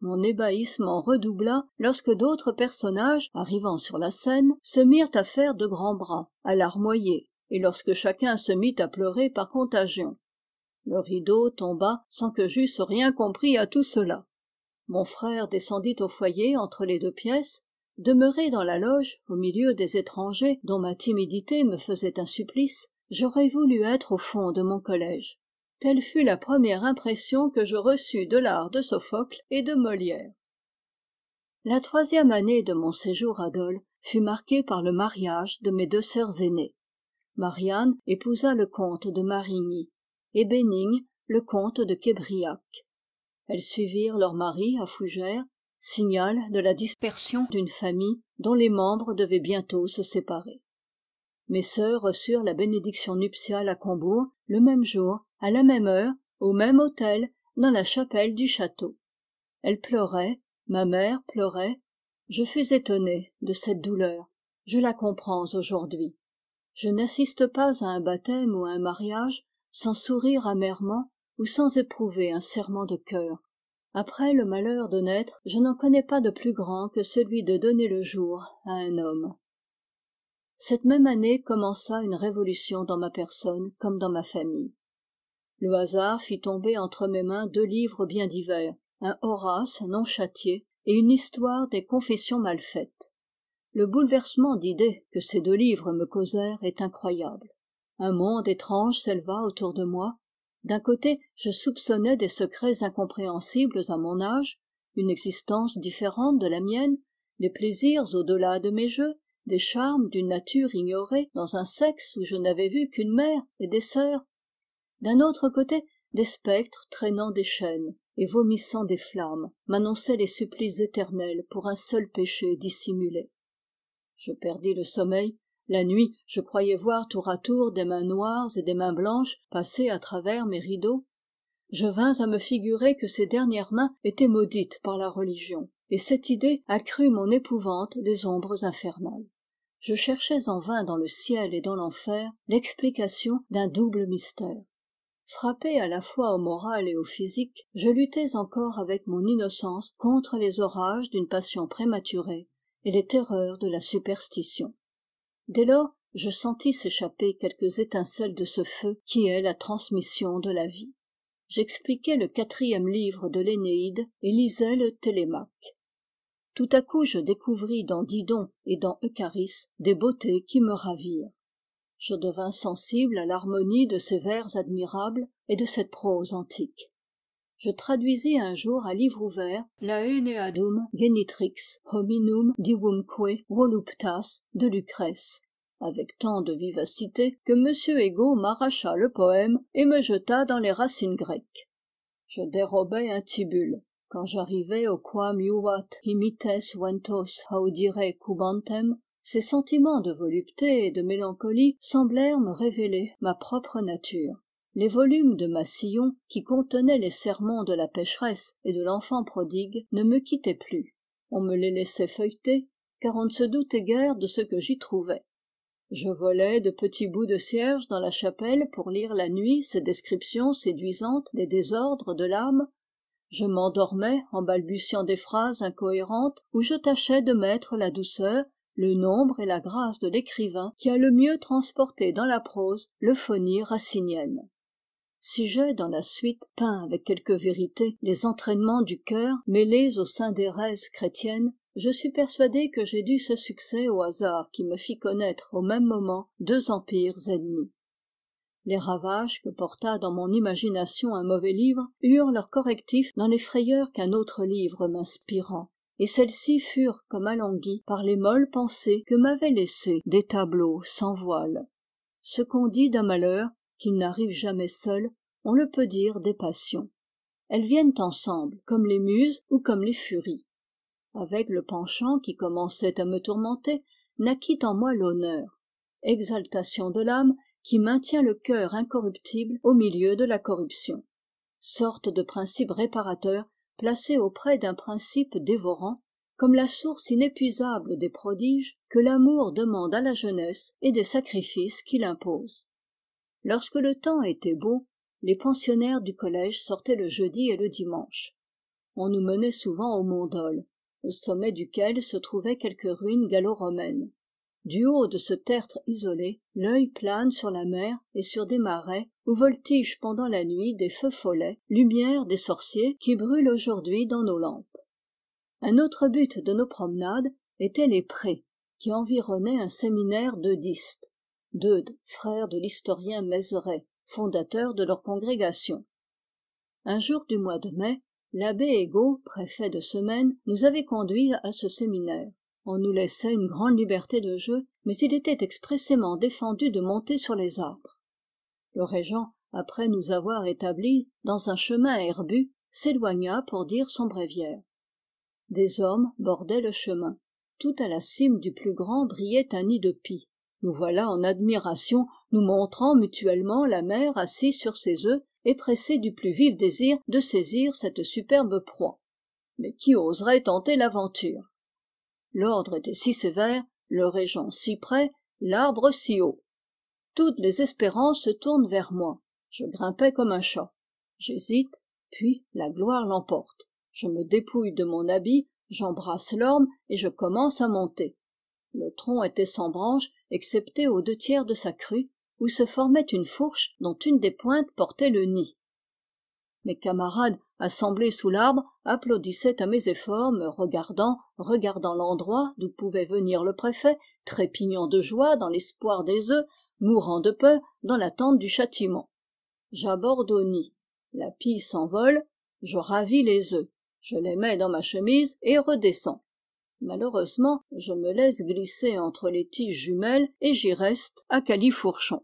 mon ébahissement redoubla lorsque d'autres personnages arrivant sur la scène se mirent à faire de grands bras à larmoyer et lorsque chacun se mit à pleurer par contagion le rideau tomba sans que j'eusse rien compris à tout cela mon frère descendit au foyer entre les deux pièces demeuré dans la loge au milieu des étrangers dont ma timidité me faisait un supplice j'aurais voulu être au fond de mon collège telle fut la première impression que je reçus de l'art de sophocle et de molière la troisième année de mon séjour à dole fut marquée par le mariage de mes deux sœurs aînées marianne épousa le comte de marigny et bénigne le comte de québriac elles suivirent leur mari à fougères signal de la dispersion d'une famille dont les membres devaient bientôt se séparer mes sœurs reçurent la bénédiction nuptiale à combourg le même jour à la même heure au même hôtel, dans la chapelle du château elle pleurait ma mère pleurait je fus étonné de cette douleur je la comprends aujourd'hui je n'assiste pas à un baptême ou à un mariage sans sourire amèrement ou sans éprouver un serment de cœur après le malheur de naître je n'en connais pas de plus grand que celui de donner le jour à un homme cette même année commença une révolution dans ma personne comme dans ma famille le hasard fit tomber entre mes mains deux livres bien divers un horace non châtié et une histoire des confessions mal faites le bouleversement d'idées que ces deux livres me causèrent est incroyable un monde étrange s'éleva autour de moi d'un côté je soupçonnais des secrets incompréhensibles à mon âge une existence différente de la mienne des plaisirs au delà de mes jeux des charmes d'une nature ignorée dans un sexe où je n'avais vu qu'une mère et des sœurs d'un autre côté des spectres traînant des chaînes et vomissant des flammes m'annonçaient les supplices éternels pour un seul péché dissimulé je perdis le sommeil la nuit je croyais voir tour à tour des mains noires et des mains blanches passer à travers mes rideaux je vins à me figurer que ces dernières mains étaient maudites par la religion et cette idée accrut mon épouvante des ombres infernales je cherchais en vain dans le ciel et dans l'enfer l'explication d'un double mystère frappé à la fois au moral et au physique je luttais encore avec mon innocence contre les orages d'une passion prématurée et les terreurs de la superstition dès lors je sentis s'échapper quelques étincelles de ce feu qui est la transmission de la vie j'expliquais le quatrième livre de l'énéide et lisais le télémaque tout à coup je découvris dans didon et dans eucharis des beautés qui me ravirent je devins sensible à l'harmonie de ces vers admirables et de cette prose antique je traduisis un jour à livre ouvert l'aeneadum genitrix hominum divumque voluptas de lucrèce avec tant de vivacité que m Ego m'arracha le poème et me jeta dans les racines grecques je dérobai un tibule quand j'arrivai au quam muat imites ventos cubantem ces sentiments de volupté et de mélancolie semblèrent me révéler ma propre nature les volumes de massillon qui contenaient les sermons de la pécheresse et de l'enfant prodigue ne me quittaient plus on me les laissait feuilleter car on ne se doutait guère de ce que j'y trouvais je volais de petits bouts de cierge dans la chapelle pour lire la nuit ces descriptions séduisantes des désordres de l'âme je m'endormais en balbutiant des phrases incohérentes où je tâchais de mettre la douceur le nombre et la grâce de l'écrivain qui a le mieux transporté dans la prose l'euphonie racinienne si j'ai dans la suite peint avec quelque vérité les entraînements du cœur mêlés au sein des rêves chrétiennes je suis persuadé que j'ai dû ce succès au hasard qui me fit connaître au même moment deux empires ennemis les ravages que porta dans mon imagination un mauvais livre eurent leur correctif dans les frayeurs qu'un autre livre m'inspirant et celles-ci furent comme alanguies par les molles pensées que m'avaient laissées des tableaux sans voile ce qu'on dit d'un malheur qu'il n'arrive jamais seul on le peut dire des passions elles viennent ensemble comme les muses ou comme les furies avec le penchant qui commençait à me tourmenter naquit en moi l'honneur exaltation de l'âme qui maintient le cœur incorruptible au milieu de la corruption sorte de principe réparateur placé auprès d'un principe dévorant comme la source inépuisable des prodiges que l'amour demande à la jeunesse et des sacrifices qu'il impose lorsque le temps était beau les pensionnaires du collège sortaient le jeudi et le dimanche on nous menait souvent au mondol au sommet duquel se trouvaient quelques ruines gallo romaines du haut de ce tertre isolé l'œil plane sur la mer et sur des marais où voltigent pendant la nuit des feux follets lumière des sorciers qui brûlent aujourd'hui dans nos lampes un autre but de nos promenades était les prés qui environnaient un séminaire d'eudistes d'eudes frère de l'historien mézeray fondateur de leur congrégation un jour du mois de mai l'abbé Ego, préfet de semaine nous avait conduits à ce séminaire on nous laissait une grande liberté de jeu mais il était expressément défendu de monter sur les arbres le régent après nous avoir établis dans un chemin herbu s'éloigna pour dire son bréviaire des hommes bordaient le chemin tout à la cime du plus grand brillait un nid de pie. nous voilà en admiration nous montrant mutuellement la mère assise sur ses œufs et pressée du plus vif désir de saisir cette superbe proie mais qui oserait tenter l'aventure l'ordre était si sévère le régent si près l'arbre si haut toutes les espérances se tournent vers moi je grimpais comme un chat j'hésite puis la gloire l'emporte je me dépouille de mon habit j'embrasse l'orme et je commence à monter le tronc était sans branches excepté aux deux tiers de sa crue où se formait une fourche dont une des pointes portait le nid mes camarades assemblés sous l'arbre applaudissaient à mes efforts me regardant regardant l'endroit d'où pouvait venir le préfet trépignant de joie dans l'espoir des œufs mourant de peur dans l'attente du châtiment j'aborde au nid la pie s'envole je ravis les œufs je les mets dans ma chemise et redescends malheureusement je me laisse glisser entre les tiges jumelles et j'y reste à califourchon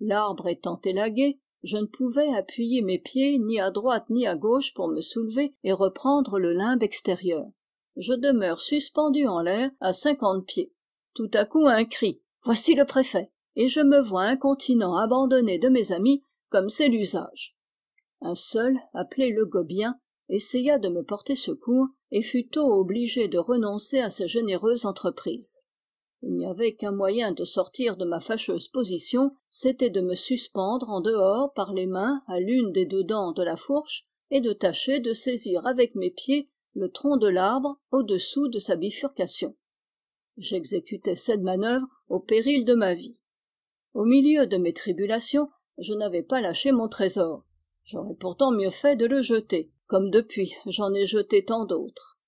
l'arbre étant élagué je ne pouvais appuyer mes pieds ni à droite ni à gauche pour me soulever et reprendre le limbe extérieur je demeure suspendu en l'air à cinquante pieds tout à coup un cri voici le préfet et je me vois incontinent abandonné de mes amis comme c'est l'usage un seul appelé le gobien essaya de me porter secours et fut tôt obligé de renoncer à sa généreuse entreprise il n'y avait qu'un moyen de sortir de ma fâcheuse position c'était de me suspendre en dehors par les mains à l'une des deux dents de la fourche et de tâcher de saisir avec mes pieds le tronc de l'arbre au-dessous de sa bifurcation j'exécutais cette manœuvre au péril de ma vie au milieu de mes tribulations je n'avais pas lâché mon trésor j'aurais pourtant mieux fait de le jeter comme depuis j'en ai jeté tant d'autres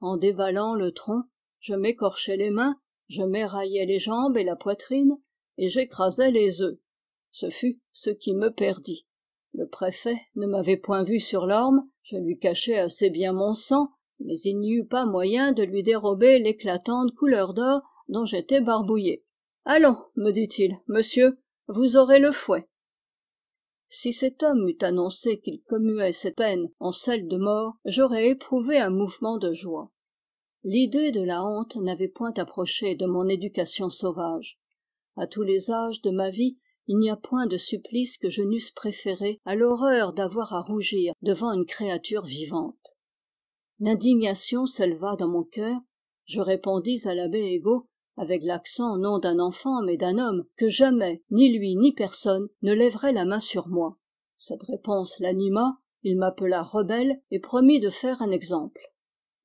en dévalant le tronc je m'écorchais les mains je m'éraillais les jambes et la poitrine et j'écrasais les œufs ce fut ce qui me perdit le préfet ne m'avait point vu sur l'orme je lui cachai assez bien mon sang mais il n'y eut pas moyen de lui dérober l'éclatante couleur d'or dont j'étais barbouillé allons me dit-il monsieur vous aurez le fouet si cet homme m'eût annoncé qu'il commuait ses peines en celle de mort j'aurais éprouvé un mouvement de joie l'idée de la honte n'avait point approché de mon éducation sauvage À tous les âges de ma vie il n'y a point de supplice que je n'eusse préféré à l'horreur d'avoir à rougir devant une créature vivante l'indignation s'éleva dans mon cœur je répondis à l'abbé ego avec l'accent non d'un enfant mais d'un homme que jamais ni lui ni personne ne lèverait la main sur moi cette réponse l'anima il m'appela rebelle et promit de faire un exemple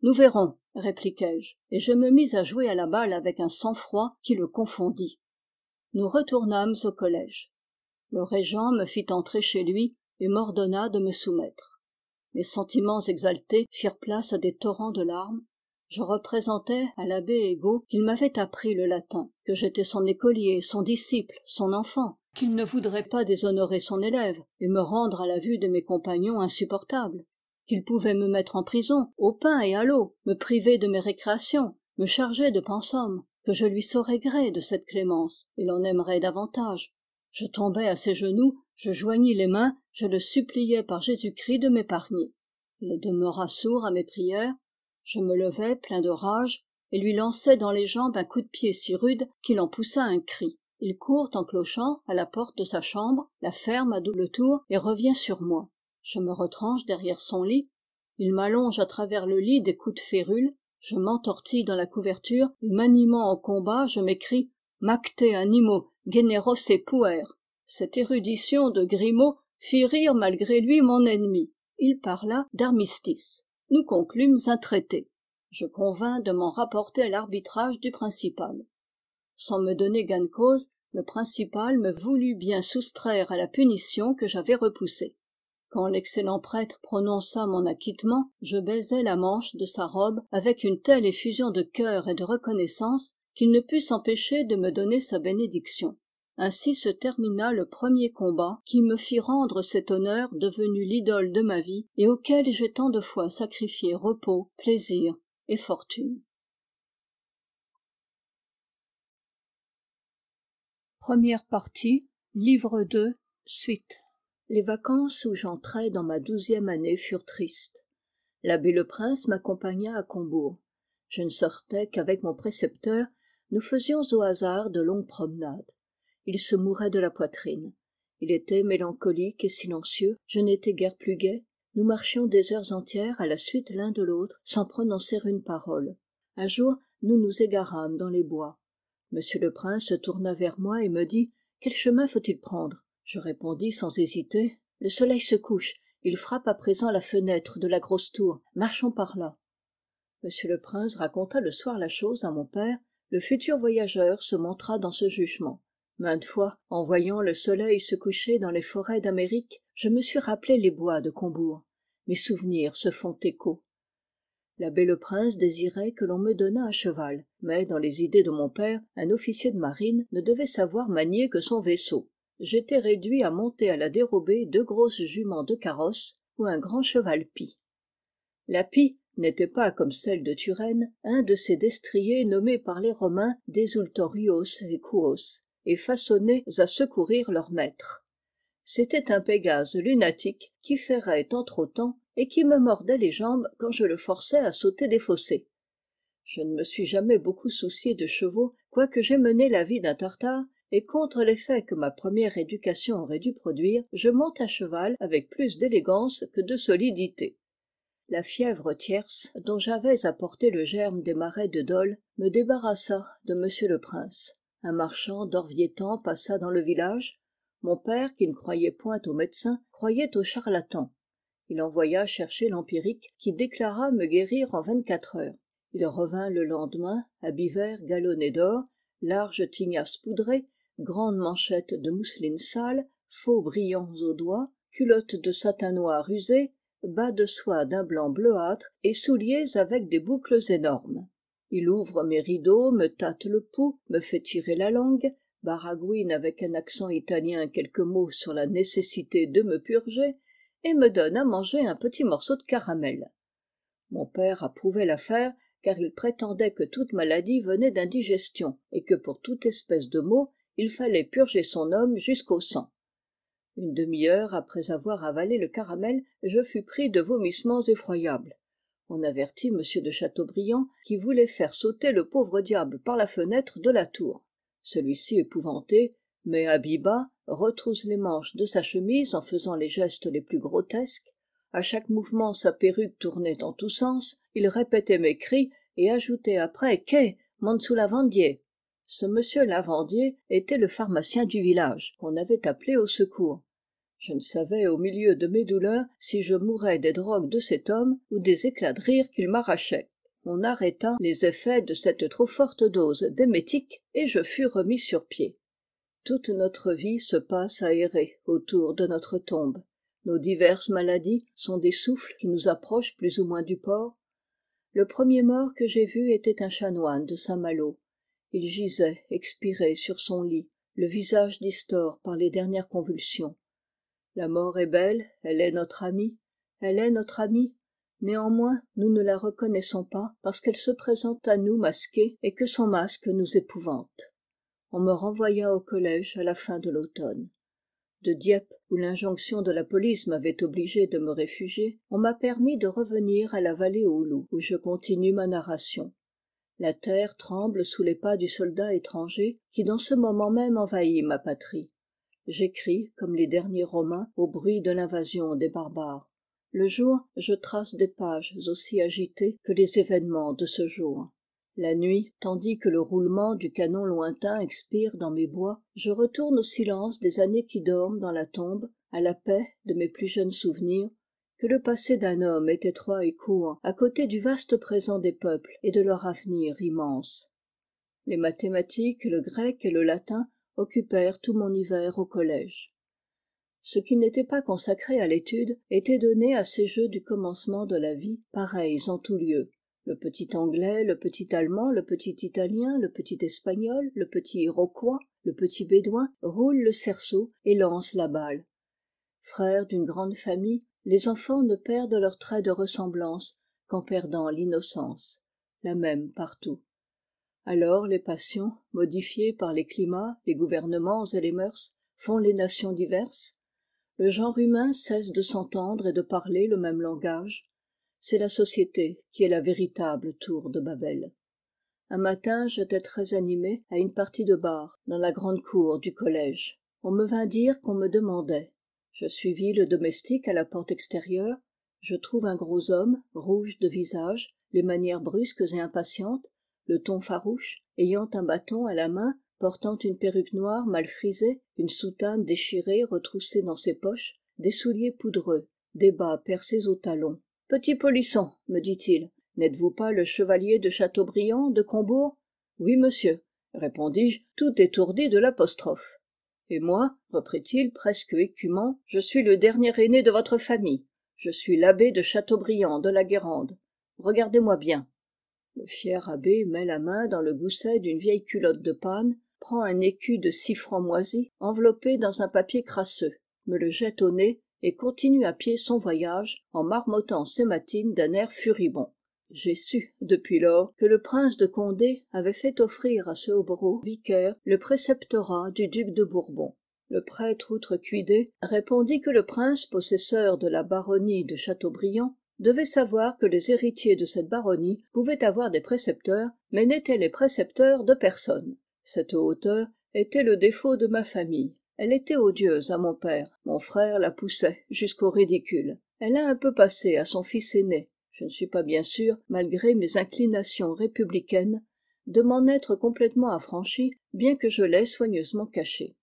nous verrons répliquai-je et je me mis à jouer à la balle avec un sang-froid qui le confondit nous retournâmes au collège le régent me fit entrer chez lui et m'ordonna de me soumettre mes sentiments exaltés firent place à des torrents de larmes je représentai à l'abbé Ego qu'il m'avait appris le latin que j'étais son écolier son disciple son enfant qu'il ne voudrait pas déshonorer son élève et me rendre à la vue de mes compagnons insupportable qu'il pouvait me mettre en prison au pain et à l'eau me priver de mes récréations me charger de pensum que je lui saurais gré de cette clémence et l'en aimerais davantage je tombai à ses genoux je joignis les mains je le suppliai par jésus-christ de m'épargner il demeura sourd à mes prières je me levai plein de rage et lui lançai dans les jambes un coup de pied si rude qu'il en poussa un cri il court en clochant à la porte de sa chambre la ferme à double tour et revient sur moi je me retranche derrière son lit il m'allonge à travers le lit des coups de férule je m'entortille dans la couverture et m'animant en combat je m'écris « macte animo et puer cette érudition de grimaud fit rire malgré lui mon ennemi il parla d'armistice nous conclûmes un traité je convins de m'en rapporter à l'arbitrage du principal sans me donner gain de cause le principal me voulut bien soustraire à la punition que j'avais repoussée quand l'excellent prêtre prononça mon acquittement je baisai la manche de sa robe avec une telle effusion de cœur et de reconnaissance qu'il ne put s'empêcher de me donner sa bénédiction ainsi se termina le premier combat qui me fit rendre cet honneur devenu l'idole de ma vie et auquel j'ai tant de fois sacrifié repos plaisir et fortune Première partie, livre 2, suite les vacances où j'entrais dans ma douzième année furent tristes l'abbé le prince m'accompagna à combourg je ne sortais qu'avec mon précepteur nous faisions au hasard de longues promenades il se mourait de la poitrine il était mélancolique et silencieux je n'étais guère plus gai nous marchions des heures entières à la suite l'un de l'autre sans prononcer une parole un jour nous nous égarâmes dans les bois m le prince se tourna vers moi et me dit quel chemin faut-il prendre je répondis sans hésiter le soleil se couche il frappe à présent la fenêtre de la grosse tour marchons par là Monsieur le prince raconta le soir la chose à mon père le futur voyageur se montra dans ce jugement maintes fois en voyant le soleil se coucher dans les forêts d'amérique je me suis rappelé les bois de combourg mes souvenirs se font écho l'abbé le prince désirait que l'on me donnât un cheval mais dans les idées de mon père un officier de marine ne devait savoir manier que son vaisseau j'étais réduit à monter à la dérobée deux grosses juments de carrosse ou un grand cheval pie la pie n'était pas comme celle de turenne un de ces destriers nommés par les romains desultorios et cuos, et façonnés à secourir leurs maîtres c'était un pégase lunatique qui ferrait entre temps et qui me mordait les jambes quand je le forçais à sauter des fossés je ne me suis jamais beaucoup soucié de chevaux quoique j'aie mené la vie d'un tartare et contre l'effet que ma première éducation aurait dû produire je monte à cheval avec plus d'élégance que de solidité la fièvre tierce dont j'avais apporté le germe des marais de dole me débarrassa de m le prince un marchand d'orviétan passa dans le village mon père qui ne croyait point aux médecins croyait aux charlatans il envoya chercher l'empirique qui déclara me guérir en vingt-quatre heures il revint le lendemain habit vert galonné d'or large tignasse poudrée grandes manchettes de mousseline sale faux brillants aux doigts culottes de satin noir usé, bas de soie d'un blanc bleuâtre et souliers avec des boucles énormes il ouvre mes rideaux me tâte le pouls me fait tirer la langue baragouine avec un accent italien quelques mots sur la nécessité de me purger et me donne à manger un petit morceau de caramel mon père approuvait l'affaire car il prétendait que toute maladie venait d'indigestion et que pour toute espèce de maux il fallait purger son homme jusqu'au sang une demi-heure après avoir avalé le caramel je fus pris de vomissements effroyables on avertit m de Chateaubriand qui voulait faire sauter le pauvre diable par la fenêtre de la tour celui-ci épouvanté mais habit bas retrousse les manches de sa chemise en faisant les gestes les plus grotesques à chaque mouvement sa perruque tournait en tous sens il répétait mes cris et ajoutait après qué ce monsieur lavandier était le pharmacien du village qu'on avait appelé au secours je ne savais au milieu de mes douleurs si je mourais des drogues de cet homme ou des éclats de rire qu'il m'arrachait on arrêta les effets de cette trop forte dose d'émétique et je fus remis sur pied toute notre vie se passe à errer autour de notre tombe nos diverses maladies sont des souffles qui nous approchent plus ou moins du port le premier mort que j'ai vu était un chanoine de saint-malo il gisait expiré sur son lit le visage distort par les dernières convulsions la mort est belle elle est notre amie elle est notre amie néanmoins nous ne la reconnaissons pas parce qu'elle se présente à nous masquée et que son masque nous épouvante on me renvoya au collège à la fin de l'automne de dieppe où l'injonction de la police m'avait obligé de me réfugier on m'a permis de revenir à la vallée aux loups où je continue ma narration la terre tremble sous les pas du soldat étranger qui dans ce moment même envahit ma patrie j'écris comme les derniers romains au bruit de l'invasion des barbares le jour je trace des pages aussi agitées que les événements de ce jour la nuit tandis que le roulement du canon lointain expire dans mes bois je retourne au silence des années qui dorment dans la tombe à la paix de mes plus jeunes souvenirs que le passé d'un homme est étroit et court à côté du vaste présent des peuples et de leur avenir immense les mathématiques le grec et le latin occupèrent tout mon hiver au collège ce qui n'était pas consacré à l'étude était donné à ces jeux du commencement de la vie pareils en tous lieux. le petit anglais le petit allemand le petit italien le petit espagnol le petit iroquois le petit bédouin roulent le cerceau et lancent la balle frères d'une grande famille les enfants ne perdent leurs traits de ressemblance qu'en perdant l'innocence la même partout alors les passions modifiées par les climats les gouvernements et les mœurs font les nations diverses le genre humain cesse de s'entendre et de parler le même langage c'est la société qui est la véritable tour de babel un matin j'étais très animé à une partie de bar dans la grande cour du collège on me vint dire qu'on me demandait je suivis le domestique à la porte extérieure je trouve un gros homme rouge de visage les manières brusques et impatientes le ton farouche ayant un bâton à la main portant une perruque noire mal frisée une soutane déchirée retroussée dans ses poches des souliers poudreux des bas percés aux talons petit polisson me dit-il n'êtes-vous pas le chevalier de Chateaubriand de combourg oui monsieur répondis-je tout étourdi de l'apostrophe et moi reprit-il presque écumant je suis le dernier aîné de votre famille je suis l'abbé de châteaubriand de la guérande regardez-moi bien le fier abbé met la main dans le gousset d'une vieille culotte de panne prend un écu de six francs moisis enveloppé dans un papier crasseux me le jette au nez et continue à pied son voyage en marmottant ses matines d'un air furibond j'ai su depuis lors que le prince de condé avait fait offrir à ce hobereau vicaire le préceptorat du duc de bourbon le prêtre outrecuidé répondit que le prince possesseur de la baronnie de châteaubriand devait savoir que les héritiers de cette baronnie pouvaient avoir des précepteurs mais n'étaient les précepteurs de personne cette hauteur était le défaut de ma famille elle était odieuse à mon père mon frère la poussait jusqu'au ridicule elle a un peu passé à son fils aîné je ne suis pas bien sûr malgré mes inclinations républicaines de m'en être complètement affranchi bien que je l'aie soigneusement caché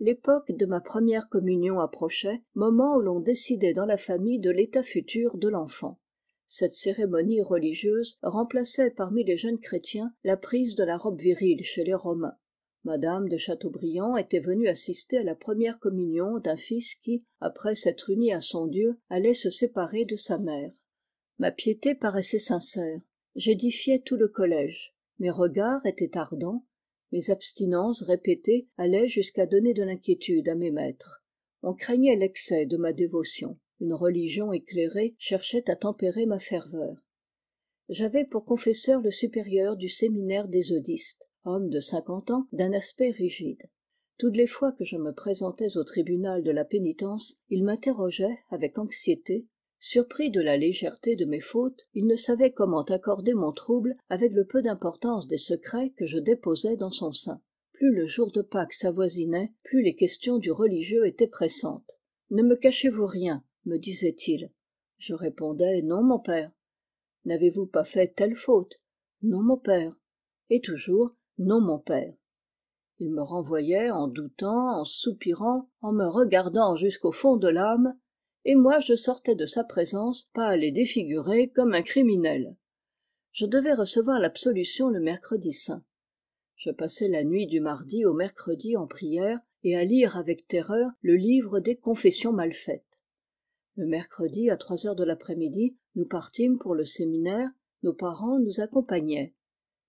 l'époque de ma première communion approchait moment où l'on décidait dans la famille de l'état futur de l'enfant cette cérémonie religieuse remplaçait parmi les jeunes chrétiens la prise de la robe virile chez les romains Madame de chateaubriand était venue assister à la première communion d'un fils qui après s'être uni à son dieu allait se séparer de sa mère ma piété paraissait sincère j'édifiais tout le collège mes regards étaient ardents mes abstinences répétées allaient jusqu'à donner de l'inquiétude à mes maîtres on craignait l'excès de ma dévotion une religion éclairée cherchait à tempérer ma ferveur j'avais pour confesseur le supérieur du séminaire des eudistes homme de cinquante ans d'un aspect rigide toutes les fois que je me présentais au tribunal de la pénitence il m'interrogeait avec anxiété surpris de la légèreté de mes fautes il ne savait comment accorder mon trouble avec le peu d'importance des secrets que je déposais dans son sein plus le jour de pâques s'avoisinait plus les questions du religieux étaient pressantes ne me cachez-vous rien me disait-il je répondais non mon père n'avez-vous pas fait telle faute non mon père et toujours non mon père il me renvoyait en doutant en soupirant en me regardant jusqu'au fond de l'âme et moi je sortais de sa présence pâle et défiguré comme un criminel je devais recevoir l'absolution le mercredi saint je passai la nuit du mardi au mercredi en prière et à lire avec terreur le livre des confessions mal faites le mercredi à trois heures de l'après-midi nous partîmes pour le séminaire nos parents nous accompagnaient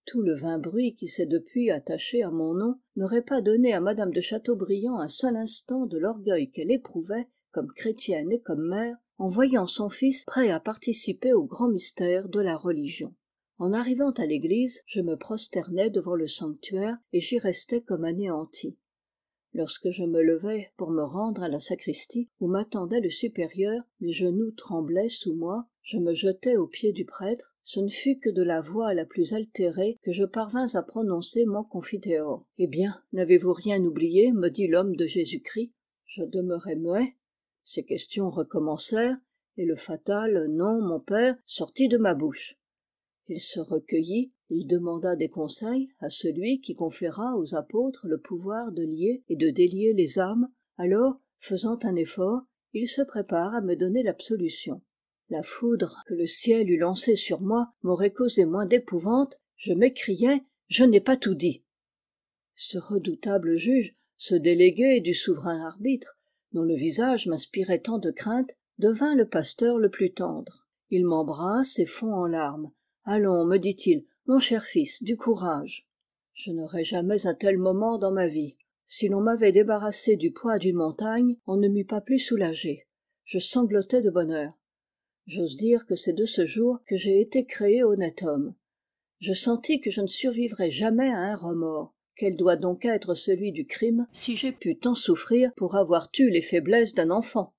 tout le vain bruit qui s'est depuis attaché à mon nom n'aurait pas donné à mme de chateaubriand un seul instant de l'orgueil qu'elle éprouvait comme chrétienne et comme mère en voyant son fils prêt à participer au grand mystère de la religion en arrivant à l'église je me prosternai devant le sanctuaire et j'y restais comme anéanti lorsque je me levai pour me rendre à la sacristie où m'attendait le supérieur mes genoux tremblaient sous moi je me jetai aux pieds du prêtre ce ne fut que de la voix la plus altérée que je parvins à prononcer mon confiteor eh bien n'avez-vous rien oublié me dit l'homme de jésus-christ je demeurai muet ces questions recommencèrent et le fatal non mon père sortit de ma bouche il se recueillit il demanda des conseils à celui qui conféra aux apôtres le pouvoir de lier et de délier les âmes alors faisant un effort il se prépare à me donner l'absolution la foudre que le ciel eût lancée sur moi m'aurait causé moins d'épouvante je m'écriais « je n'ai pas tout dit ce redoutable juge ce délégué du souverain arbitre dont le visage m'inspirait tant de crainte devint le pasteur le plus tendre il m'embrasse et fond en larmes allons me dit-il mon cher fils du courage je n'aurai jamais un tel moment dans ma vie si l'on m'avait débarrassé du poids d'une montagne on ne m'eût pas plus soulagé je sanglotais de bonheur j'ose dire que c'est de ce jour que j'ai été créé honnête homme je sentis que je ne survivrais jamais à un remords quel doit donc être celui du crime si j'ai pu tant souffrir pour avoir tué les faiblesses d'un enfant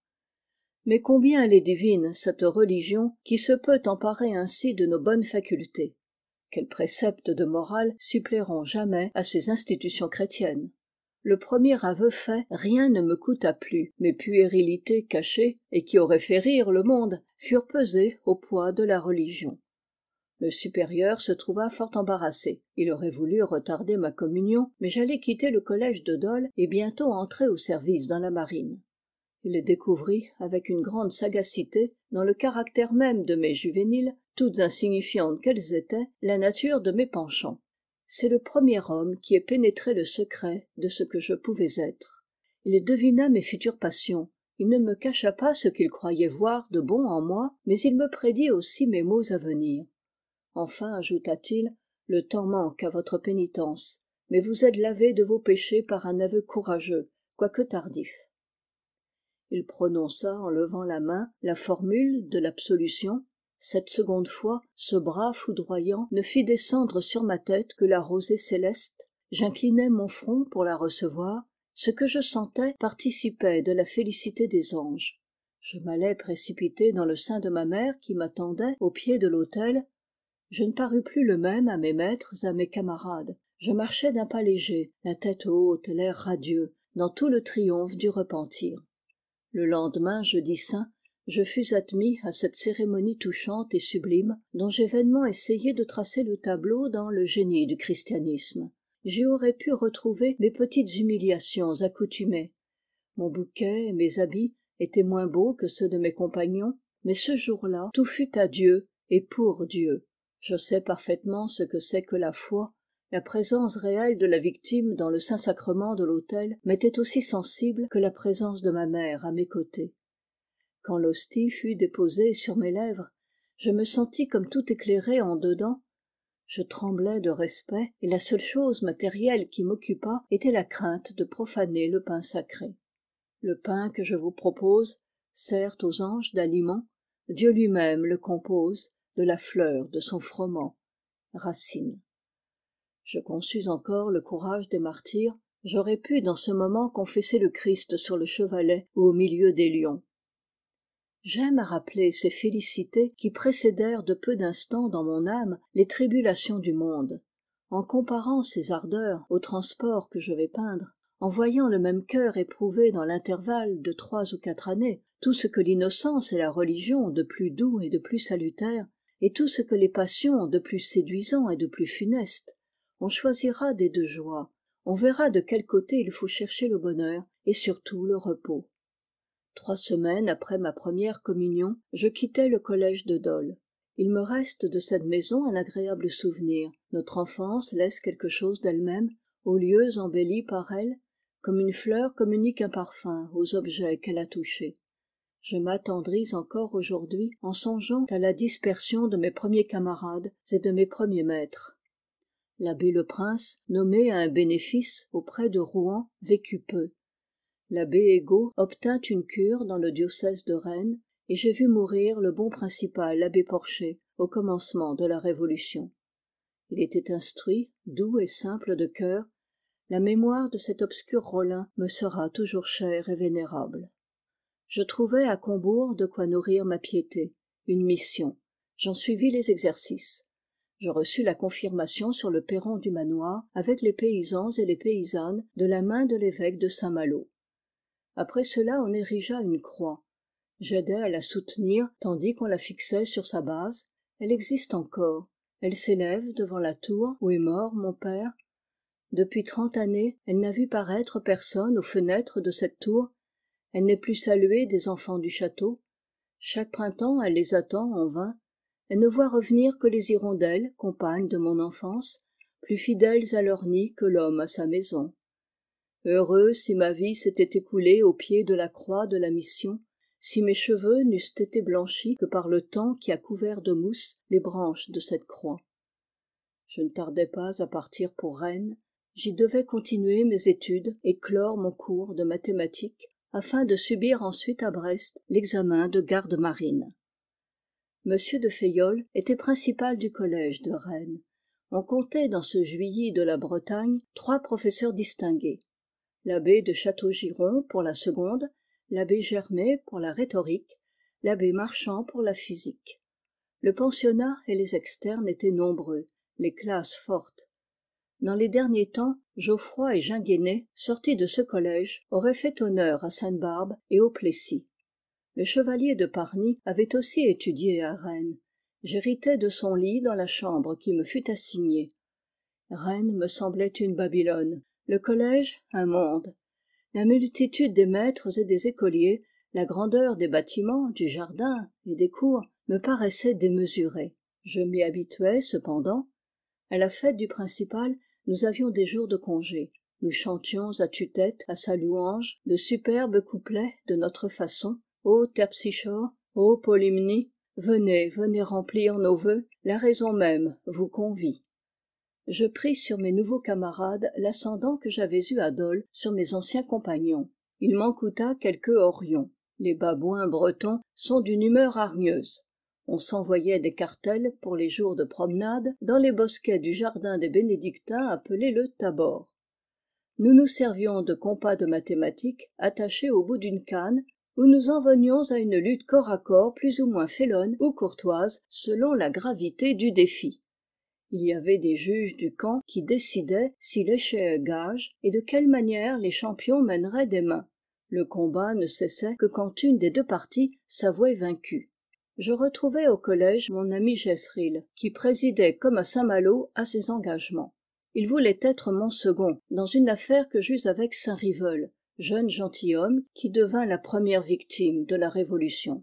mais combien elle est divine cette religion qui se peut emparer ainsi de nos bonnes facultés quels préceptes de morale suppléeront jamais à ces institutions chrétiennes le premier aveu fait rien ne me coûta plus mes puérilités cachées et qui auraient fait rire le monde furent pesées au poids de la religion le supérieur se trouva fort embarrassé il aurait voulu retarder ma communion mais j'allais quitter le collège de dole et bientôt entrer au service dans la marine il découvrit avec une grande sagacité dans le caractère même de mes juvéniles toutes insignifiantes qu'elles étaient la nature de mes penchants c'est le premier homme qui ait pénétré le secret de ce que je pouvais être il devina mes futures passions il ne me cacha pas ce qu'il croyait voir de bon en moi mais il me prédit aussi mes maux à venir enfin ajouta-t-il le temps manque à votre pénitence mais vous êtes lavé de vos péchés par un aveu courageux quoique tardif il prononça en levant la main la formule de l'absolution cette seconde fois ce bras foudroyant ne fit descendre sur ma tête que la rosée céleste j'inclinai mon front pour la recevoir ce que je sentais participait de la félicité des anges je m'allai précipiter dans le sein de ma mère qui m'attendait au pied de l'autel je ne parus plus le même à mes maîtres à mes camarades je marchais d'un pas léger la tête haute l'air radieux dans tout le triomphe du repentir le lendemain jeudi saint je fus admis à cette cérémonie touchante et sublime dont j'ai vainement essayé de tracer le tableau dans le génie du christianisme j'y aurais pu retrouver mes petites humiliations accoutumées mon bouquet et mes habits étaient moins beaux que ceux de mes compagnons mais ce jour-là tout fut à dieu et pour dieu je sais parfaitement ce que c'est que la foi la présence réelle de la victime dans le saint-sacrement de l'autel m'était aussi sensible que la présence de ma mère à mes côtés quand l'hostie fut déposée sur mes lèvres je me sentis comme tout éclairé en dedans je tremblais de respect et la seule chose matérielle qui m'occupa était la crainte de profaner le pain sacré le pain que je vous propose sert aux anges d'aliment dieu lui-même le compose de la fleur de son froment racine je conçus encore le courage des martyrs j'aurais pu dans ce moment confesser le christ sur le chevalet ou au milieu des lions j'aime à rappeler ces félicités qui précédèrent de peu d'instants dans mon âme les tribulations du monde en comparant ces ardeurs aux transports que je vais peindre en voyant le même cœur éprouver dans l'intervalle de trois ou quatre années tout ce que l'innocence et la religion de plus doux et de plus salutaire et tout ce que les passions ont de plus séduisant et de plus funeste on choisira des deux joies on verra de quel côté il faut chercher le bonheur et surtout le repos trois semaines après ma première communion je quittai le collège de Dole. il me reste de cette maison un agréable souvenir notre enfance laisse quelque chose d'elle-même aux lieux embellis par elle comme une fleur communique un parfum aux objets qu'elle a touchés je m'attendris encore aujourd'hui en songeant à la dispersion de mes premiers camarades et de mes premiers maîtres l'abbé Le Prince, nommé à un bénéfice auprès de rouen vécut peu l'abbé Hégo obtint une cure dans le diocèse de rennes et j'ai vu mourir le bon principal l'abbé porcher au commencement de la révolution il était instruit doux et simple de cœur la mémoire de cet obscur rollin me sera toujours chère et vénérable je trouvai à combourg de quoi nourrir ma piété une mission j'en suivis les exercices je reçus la confirmation sur le perron du manoir avec les paysans et les paysannes de la main de l'évêque de saint-malo après cela on érigea une croix j'aidai à la soutenir tandis qu'on la fixait sur sa base elle existe encore elle s'élève devant la tour où est mort mon père depuis trente années elle n'a vu paraître personne aux fenêtres de cette tour elle n'est plus saluée des enfants du château chaque printemps elle les attend en vain elle ne voit revenir que les hirondelles compagnes de mon enfance plus fidèles à leur nid que l'homme à sa maison heureux si ma vie s'était écoulée au pied de la croix de la mission si mes cheveux n'eussent été blanchis que par le temps qui a couvert de mousse les branches de cette croix je ne tardais pas à partir pour rennes j'y devais continuer mes études et clore mon cours de mathématiques afin de subir ensuite à brest l'examen de garde marine m de Fayolle était principal du collège de rennes on comptait dans ce juillet de la bretagne trois professeurs distingués l'abbé de Château-Giron pour la seconde l'abbé germay pour la rhétorique l'abbé marchand pour la physique le pensionnat et les externes étaient nombreux les classes fortes dans les derniers temps geoffroy et ginguéné sortis de ce collège auraient fait honneur à sainte-barbe et au plessis le chevalier de parny avait aussi étudié à rennes j'héritais de son lit dans la chambre qui me fut assignée rennes me semblait une babylone le collège un monde la multitude des maîtres et des écoliers la grandeur des bâtiments du jardin et des cours me paraissaient démesurée je m'y habituais cependant à la fête du principal nous avions des jours de congé nous chantions à tue-tête à sa louange de superbes couplets de notre façon ô terpsichore ô polymnie venez venez remplir nos vœux la raison même vous convie je pris sur mes nouveaux camarades l'ascendant que j'avais eu à dole sur mes anciens compagnons il m'en coûta quelques orions. les babouins bretons sont d'une humeur hargneuse on s'envoyait des cartels pour les jours de promenade dans les bosquets du jardin des bénédictins appelé le tabor nous nous servions de compas de mathématiques attachés au bout d'une canne où nous en venions à une lutte corps à corps plus ou moins félonne ou courtoise selon la gravité du défi il y avait des juges du camp qui décidaient s'il échait gage et de quelle manière les champions mèneraient des mains le combat ne cessait que quand une des deux parties s'avouait vaincue je retrouvai au collège mon ami gesril qui présidait comme à saint-malo à ses engagements il voulait être mon second dans une affaire que j'eus avec saint riveul jeune gentilhomme qui devint la première victime de la révolution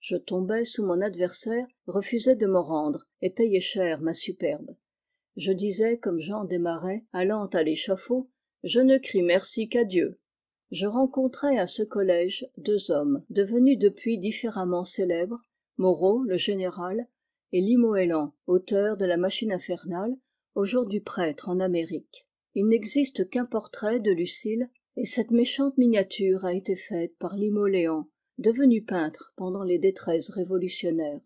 je tombais sous mon adversaire refusai de me rendre et payai cher ma superbe je disais comme jean Marais, allant à l'échafaud je ne crie merci qu'à dieu je rencontrai à ce collège deux hommes devenus depuis différemment célèbres moreau le général et limoëlan auteur de la machine infernale aujourd'hui prêtre en amérique il n'existe qu'un portrait de Lucille, et cette méchante miniature a été faite par Limoëlan, devenu peintre pendant les détresses révolutionnaires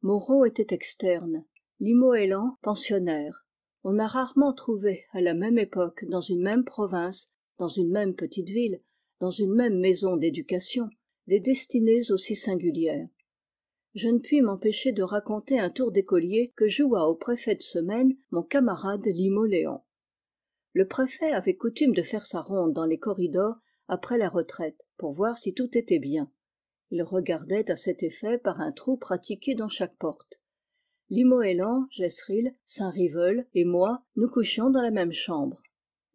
moreau était externe limoëlan pensionnaire on a rarement trouvé à la même époque dans une même province dans une même petite ville dans une même maison d'éducation des destinées aussi singulières je ne puis m'empêcher de raconter un tour d'écolier que joua au préfet de semaine mon camarade limoléon le préfet avait coutume de faire sa ronde dans les corridors après la retraite pour voir si tout était bien il regardait à cet effet par un trou pratiqué dans chaque porte Limoélan Gesseril, saint riveul et moi nous couchions dans la même chambre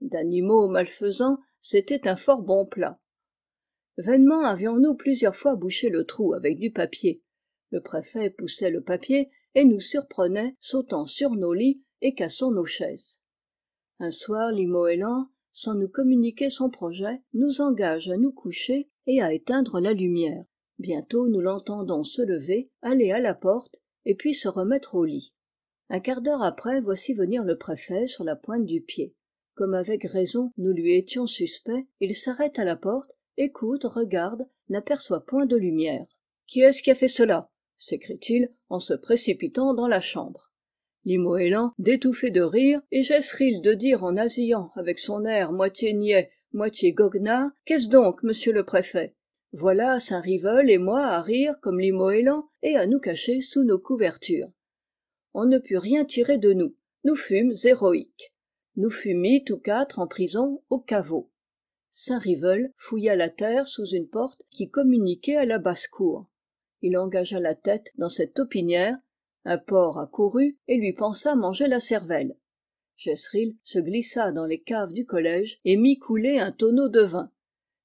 d'animaux malfaisants c'était un fort bon plat vainement avions-nous plusieurs fois bouché le trou avec du papier le préfet poussait le papier et nous surprenait sautant sur nos lits et cassant nos chaises un soir Limoëlan, sans nous communiquer son projet nous engage à nous coucher et à éteindre la lumière bientôt nous l'entendons se lever aller à la porte et puis se remettre au lit un quart d'heure après voici venir le préfet sur la pointe du pied comme avec raison nous lui étions suspects il s'arrête à la porte écoute regarde n'aperçoit point de lumière qui est-ce qui a fait cela s'écrie-t-il en se précipitant dans la chambre Limoélan, d'étouffer de rire et jezril de dire en asillant avec son air moitié niais moitié goguenard qu'est-ce donc monsieur le préfet voilà saint rivol et moi à rire comme Limoëlan et à nous cacher sous nos couvertures on ne put rien tirer de nous nous fûmes héroïques nous fûmes mis tous quatre en prison au caveau saint Rivel fouilla la terre sous une porte qui communiquait à la basse-cour il engagea la tête dans cette topinière. un porc accourut et lui pensa manger la cervelle jesril se glissa dans les caves du collège et mit couler un tonneau de vin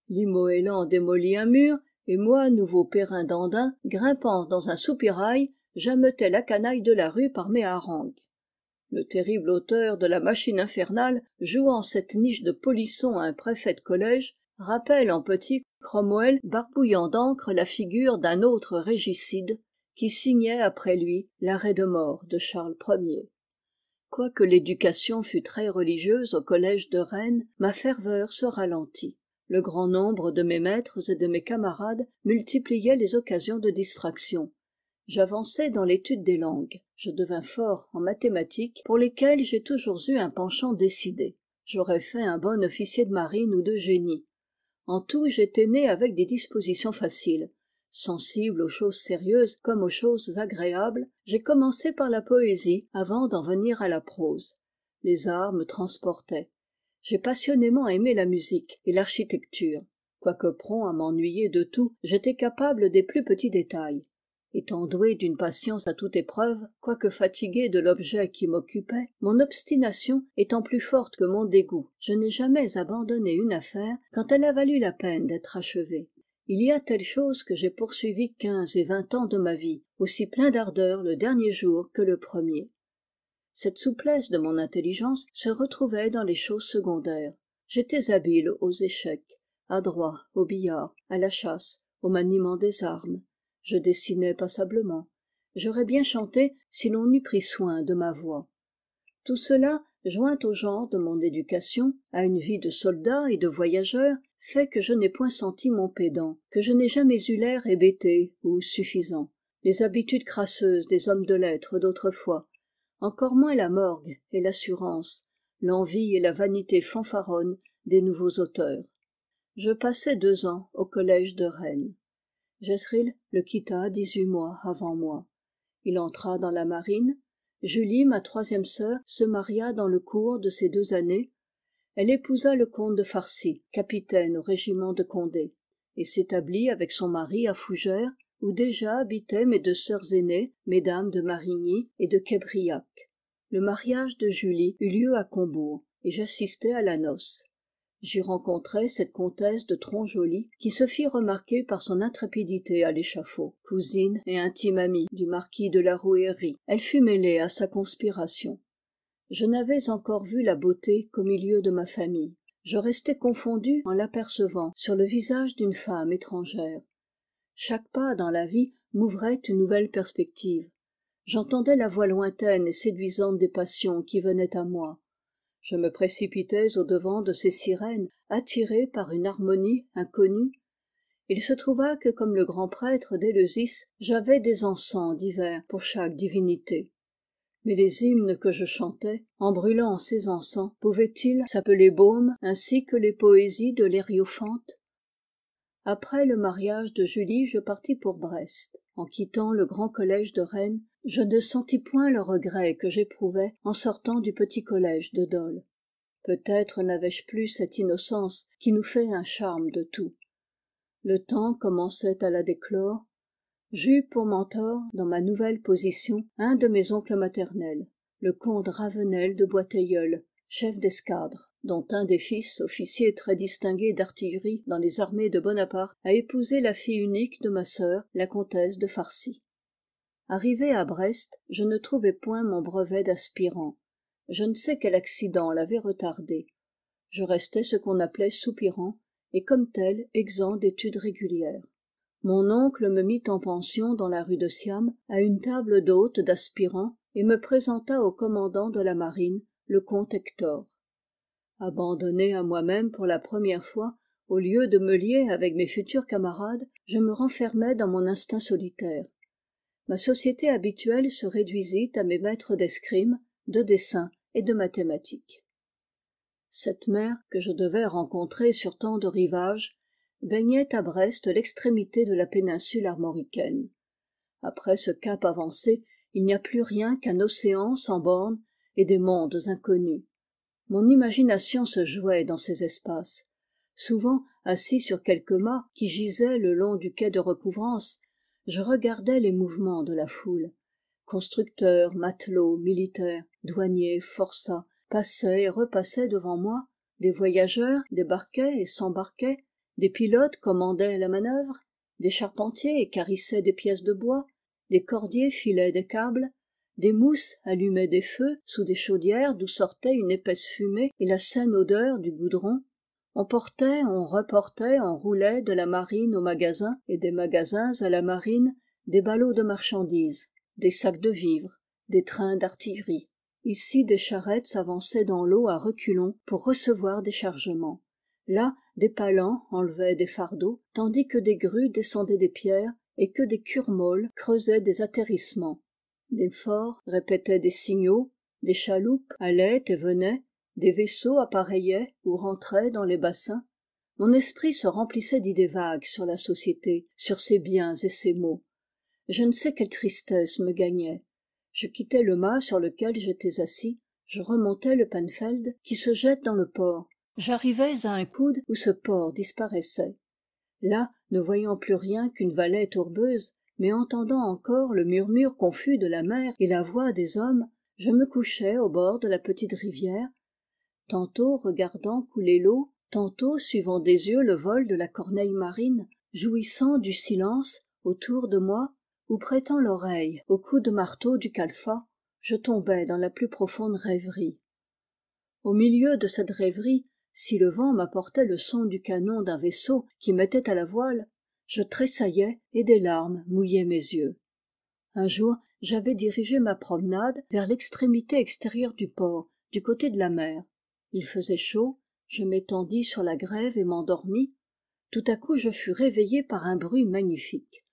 Limoélan démolit un mur et moi nouveau perrin d'Andin, grimpant dans un soupirail j'ameutais la canaille de la rue par mes harangues le terrible auteur de la machine infernale jouant cette niche de polisson à un préfet de collège rappelle en petit cromwell barbouillant d'encre la figure d'un autre régicide qui signait après lui l'arrêt de mort de charles Ier. quoique l'éducation fût très religieuse au collège de rennes ma ferveur se ralentit le grand nombre de mes maîtres et de mes camarades multipliait les occasions de distraction j'avançai dans l'étude des langues je devins fort en mathématiques pour lesquelles j'ai toujours eu un penchant décidé j'aurais fait un bon officier de marine ou de génie en tout j'étais né avec des dispositions faciles sensible aux choses sérieuses comme aux choses agréables j'ai commencé par la poésie avant d'en venir à la prose les arts me transportaient j'ai passionnément aimé la musique et l'architecture quoique prompt à m'ennuyer de tout j'étais capable des plus petits détails étant doué d'une patience à toute épreuve quoique fatigué de l'objet qui m'occupait mon obstination étant plus forte que mon dégoût je n'ai jamais abandonné une affaire quand elle a valu la peine d'être achevée il y a telle chose que j'ai poursuivi quinze et vingt ans de ma vie aussi plein d'ardeur le dernier jour que le premier cette souplesse de mon intelligence se retrouvait dans les choses secondaires j'étais habile aux échecs adroit au billard à la chasse au maniement des armes je dessinais passablement j'aurais bien chanté si l'on eût pris soin de ma voix tout cela joint au genre de mon éducation à une vie de soldat et de voyageur fait que je n'ai point senti mon pédant que je n'ai jamais eu l'air hébété ou suffisant les habitudes crasseuses des hommes de lettres d'autrefois encore moins la morgue et l'assurance l'envie et la vanité fanfaronnes des nouveaux auteurs je passai deux ans au collège de rennes le quitta dix-huit mois avant moi il entra dans la marine julie ma troisième sœur se maria dans le cours de ces deux années elle épousa le comte de farcy capitaine au régiment de condé et s'établit avec son mari à fougères où déjà habitaient mes deux sœurs aînées mesdames de marigny et de québriac le mariage de julie eut lieu à combourg et j'assistai à la noce j'y rencontrai cette comtesse de Tronjoly, qui se fit remarquer par son intrépidité à l'échafaud cousine et intime amie du marquis de la Rouerie, elle fut mêlée à sa conspiration je n'avais encore vu la beauté qu'au milieu de ma famille je restai confondu en l'apercevant sur le visage d'une femme étrangère chaque pas dans la vie m'ouvrait une nouvelle perspective j'entendais la voix lointaine et séduisante des passions qui venaient à moi je me précipitais au-devant de ces sirènes attirées par une harmonie inconnue il se trouva que comme le grand prêtre d'éleusis j'avais des encens divers pour chaque divinité mais les hymnes que je chantais en brûlant ces encens pouvaient-ils s'appeler baumes ainsi que les poésies de l'hériophante après le mariage de julie je partis pour brest en quittant le grand collège de rennes je ne sentis point le regret que j'éprouvais en sortant du petit collège de Dole. peut-être n'avais-je plus cette innocence qui nous fait un charme de tout le temps commençait à la déclore j'eus pour mentor dans ma nouvelle position un de mes oncles maternels le comte ravenel de Boiteilleul, chef d'escadre dont un des fils officier très distingué d'artillerie dans les armées de bonaparte a épousé la fille unique de ma sœur la comtesse de farcy arrivé à brest je ne trouvai point mon brevet d'aspirant je ne sais quel accident l'avait retardé je restai ce qu'on appelait soupirant et comme tel exempt d'études régulières mon oncle me mit en pension dans la rue de siam à une table d'hôte d'aspirants et me présenta au commandant de la marine le comte hector abandonné à moi-même pour la première fois au lieu de me lier avec mes futurs camarades je me renfermais dans mon instinct solitaire ma société habituelle se réduisit à mes maîtres d'escrime de dessin et de mathématiques cette mer que je devais rencontrer sur tant de rivages baignait à brest l'extrémité de la péninsule armoricaine après ce cap avancé il n'y a plus rien qu'un océan sans bornes et des mondes inconnus mon imagination se jouait dans ces espaces souvent assis sur quelques mâts qui gisaient le long du quai de recouvrance je regardais les mouvements de la foule constructeurs matelots militaires douaniers forçats passaient et repassaient devant moi des voyageurs débarquaient et s'embarquaient des pilotes commandaient la manœuvre des charpentiers écarissaient des pièces de bois des cordiers filaient des câbles des mousses allumaient des feux sous des chaudières d'où sortait une épaisse fumée et la saine odeur du goudron on portait on reportait on roulait de la marine aux magasins et des magasins à la marine des ballots de marchandises des sacs de vivres des trains d'artillerie ici des charrettes s'avançaient dans l'eau à reculons pour recevoir des chargements là des palans enlevaient des fardeaux tandis que des grues descendaient des pierres et que des cure creusaient des atterrissements des forts répétaient des signaux des chaloupes allaient et venaient des vaisseaux appareillaient ou rentraient dans les bassins mon esprit se remplissait d'idées vagues sur la société sur ses biens et ses maux je ne sais quelle tristesse me gagnait je quittai le mât sur lequel j'étais assis je remontai le penfeld qui se jette dans le port j'arrivais à un coude où ce port disparaissait là ne voyant plus rien qu'une vallée tourbeuse mais entendant encore le murmure confus de la mer et la voix des hommes je me couchais au bord de la petite rivière tantôt regardant couler l'eau tantôt suivant des yeux le vol de la corneille marine jouissant du silence autour de moi ou prêtant l'oreille au coup de marteau du calfat je tombais dans la plus profonde rêverie au milieu de cette rêverie si le vent m'apportait le son du canon d'un vaisseau qui mettait à la voile je tressaillais et des larmes mouillaient mes yeux un jour j'avais dirigé ma promenade vers l'extrémité extérieure du port du côté de la mer il faisait chaud je m'étendis sur la grève et m'endormis tout à coup je fus réveillé par un bruit magnifique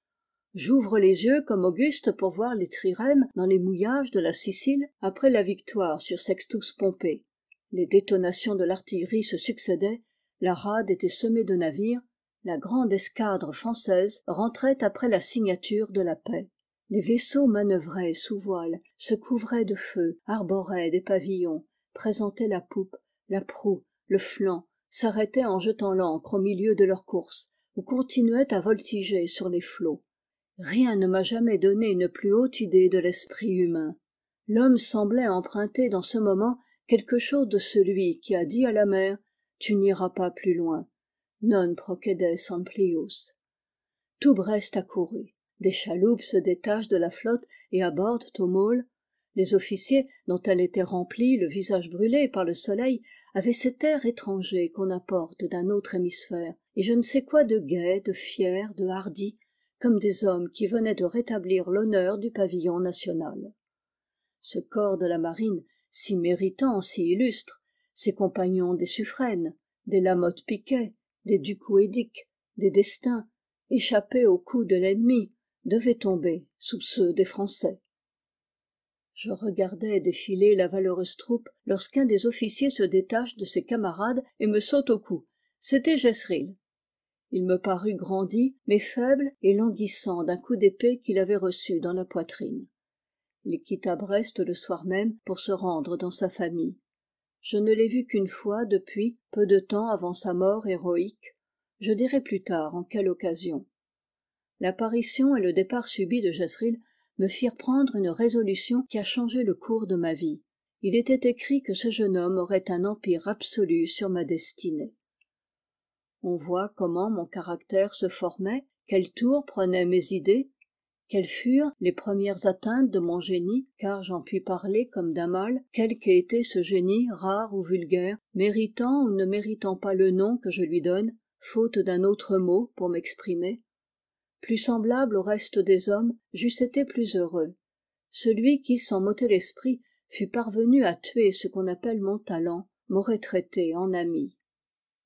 j'ouvre les yeux comme auguste pour voir les trirèmes dans les mouillages de la sicile après la victoire sur sextus pompée les détonations de l'artillerie se succédaient la rade était semée de navires la grande escadre française rentrait après la signature de la paix les vaisseaux manœuvraient sous voile, se couvraient de feu, arboraient des pavillons présentaient la poupe la proue le flanc s'arrêtaient en jetant l'ancre au milieu de leur course ou continuaient à voltiger sur les flots rien ne m'a jamais donné une plus haute idée de l'esprit humain l'homme semblait emprunter dans ce moment quelque chose de celui qui a dit à la mer tu n'iras pas plus loin non tout brest accourut des chaloupes se détachent de la flotte et abordent au môle. les officiers dont elle était remplie le visage brûlé par le soleil avaient cet air étranger qu'on apporte d'un autre hémisphère et je ne sais quoi de gai de fier de hardi comme des hommes qui venaient de rétablir l'honneur du pavillon national ce corps de la marine si méritant si illustre ses compagnons des suffren des lamotte-piquet des ducouédic des destins échappés aux coups de l'ennemi devaient tomber sous ceux des français je regardais défiler la valeureuse troupe lorsqu'un des officiers se détache de ses camarades et me saute au cou c'était jesril il me parut grandi mais faible et languissant d'un coup d'épée qu'il avait reçu dans la poitrine il quitta brest le soir même pour se rendre dans sa famille je ne l'ai vu qu'une fois depuis peu de temps avant sa mort héroïque je dirai plus tard en quelle occasion l'apparition et le départ subit de jesril me firent prendre une résolution qui a changé le cours de ma vie il était écrit que ce jeune homme aurait un empire absolu sur ma destinée on voit comment mon caractère se formait quel tour prenaient mes idées quelles furent les premières atteintes de mon génie car j'en puis parler comme d'un mal quel qu'ait été ce génie rare ou vulgaire méritant ou ne méritant pas le nom que je lui donne faute d'un autre mot pour m'exprimer plus semblable au reste des hommes j'eusse été plus heureux celui qui sans m'ôter l'esprit fut parvenu à tuer ce qu'on appelle mon talent m'aurait traité en ami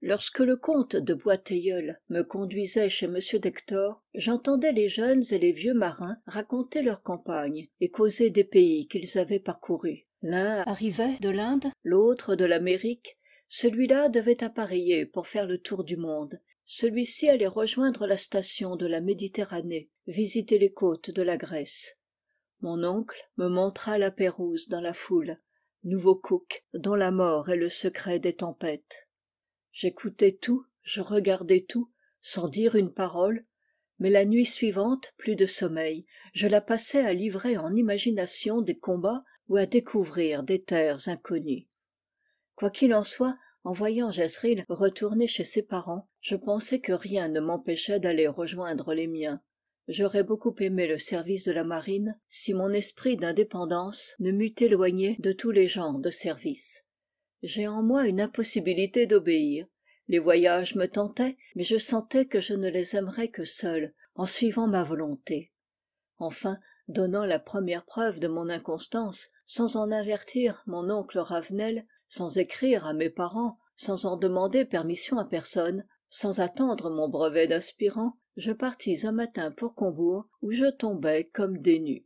lorsque le comte de Boiteilleul me conduisait chez m d'ector j'entendais les jeunes et les vieux marins raconter leurs campagne et causer des pays qu'ils avaient parcourus l'un arrivait de l'inde l'autre de l'amérique celui-là devait appareiller pour faire le tour du monde celui-ci allait rejoindre la station de la méditerranée visiter les côtes de la grèce mon oncle me montra la pérouse dans la foule nouveau cook dont la mort est le secret des tempêtes j'écoutais tout je regardais tout sans dire une parole mais la nuit suivante plus de sommeil je la passai à livrer en imagination des combats ou à découvrir des terres inconnues quoi qu'il en soit en voyant Jezril retourner chez ses parents je pensais que rien ne m'empêchait d'aller rejoindre les miens j'aurais beaucoup aimé le service de la marine si mon esprit d'indépendance ne m'eût éloigné de tous les genres de service j'ai en moi une impossibilité d'obéir les voyages me tentaient mais je sentais que je ne les aimerais que seuls en suivant ma volonté enfin donnant la première preuve de mon inconstance sans en avertir mon oncle ravenel sans écrire à mes parents sans en demander permission à personne sans attendre mon brevet d'aspirant je partis un matin pour combourg où je tombai comme dénu.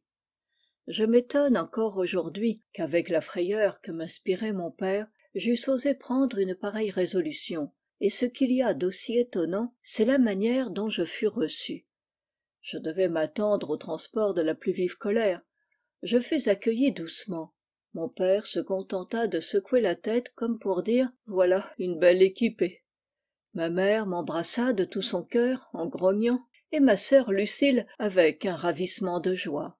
je m'étonne encore aujourd'hui qu'avec la frayeur que m'inspirait mon père j'eusse osé prendre une pareille résolution et ce qu'il y a d'aussi étonnant c'est la manière dont je fus reçu je devais m'attendre au transport de la plus vive colère je fus accueilli doucement mon père se contenta de secouer la tête comme pour dire voilà une belle équipée ma mère m'embrassa de tout son cœur en grognant et ma sœur Lucille avec un ravissement de joie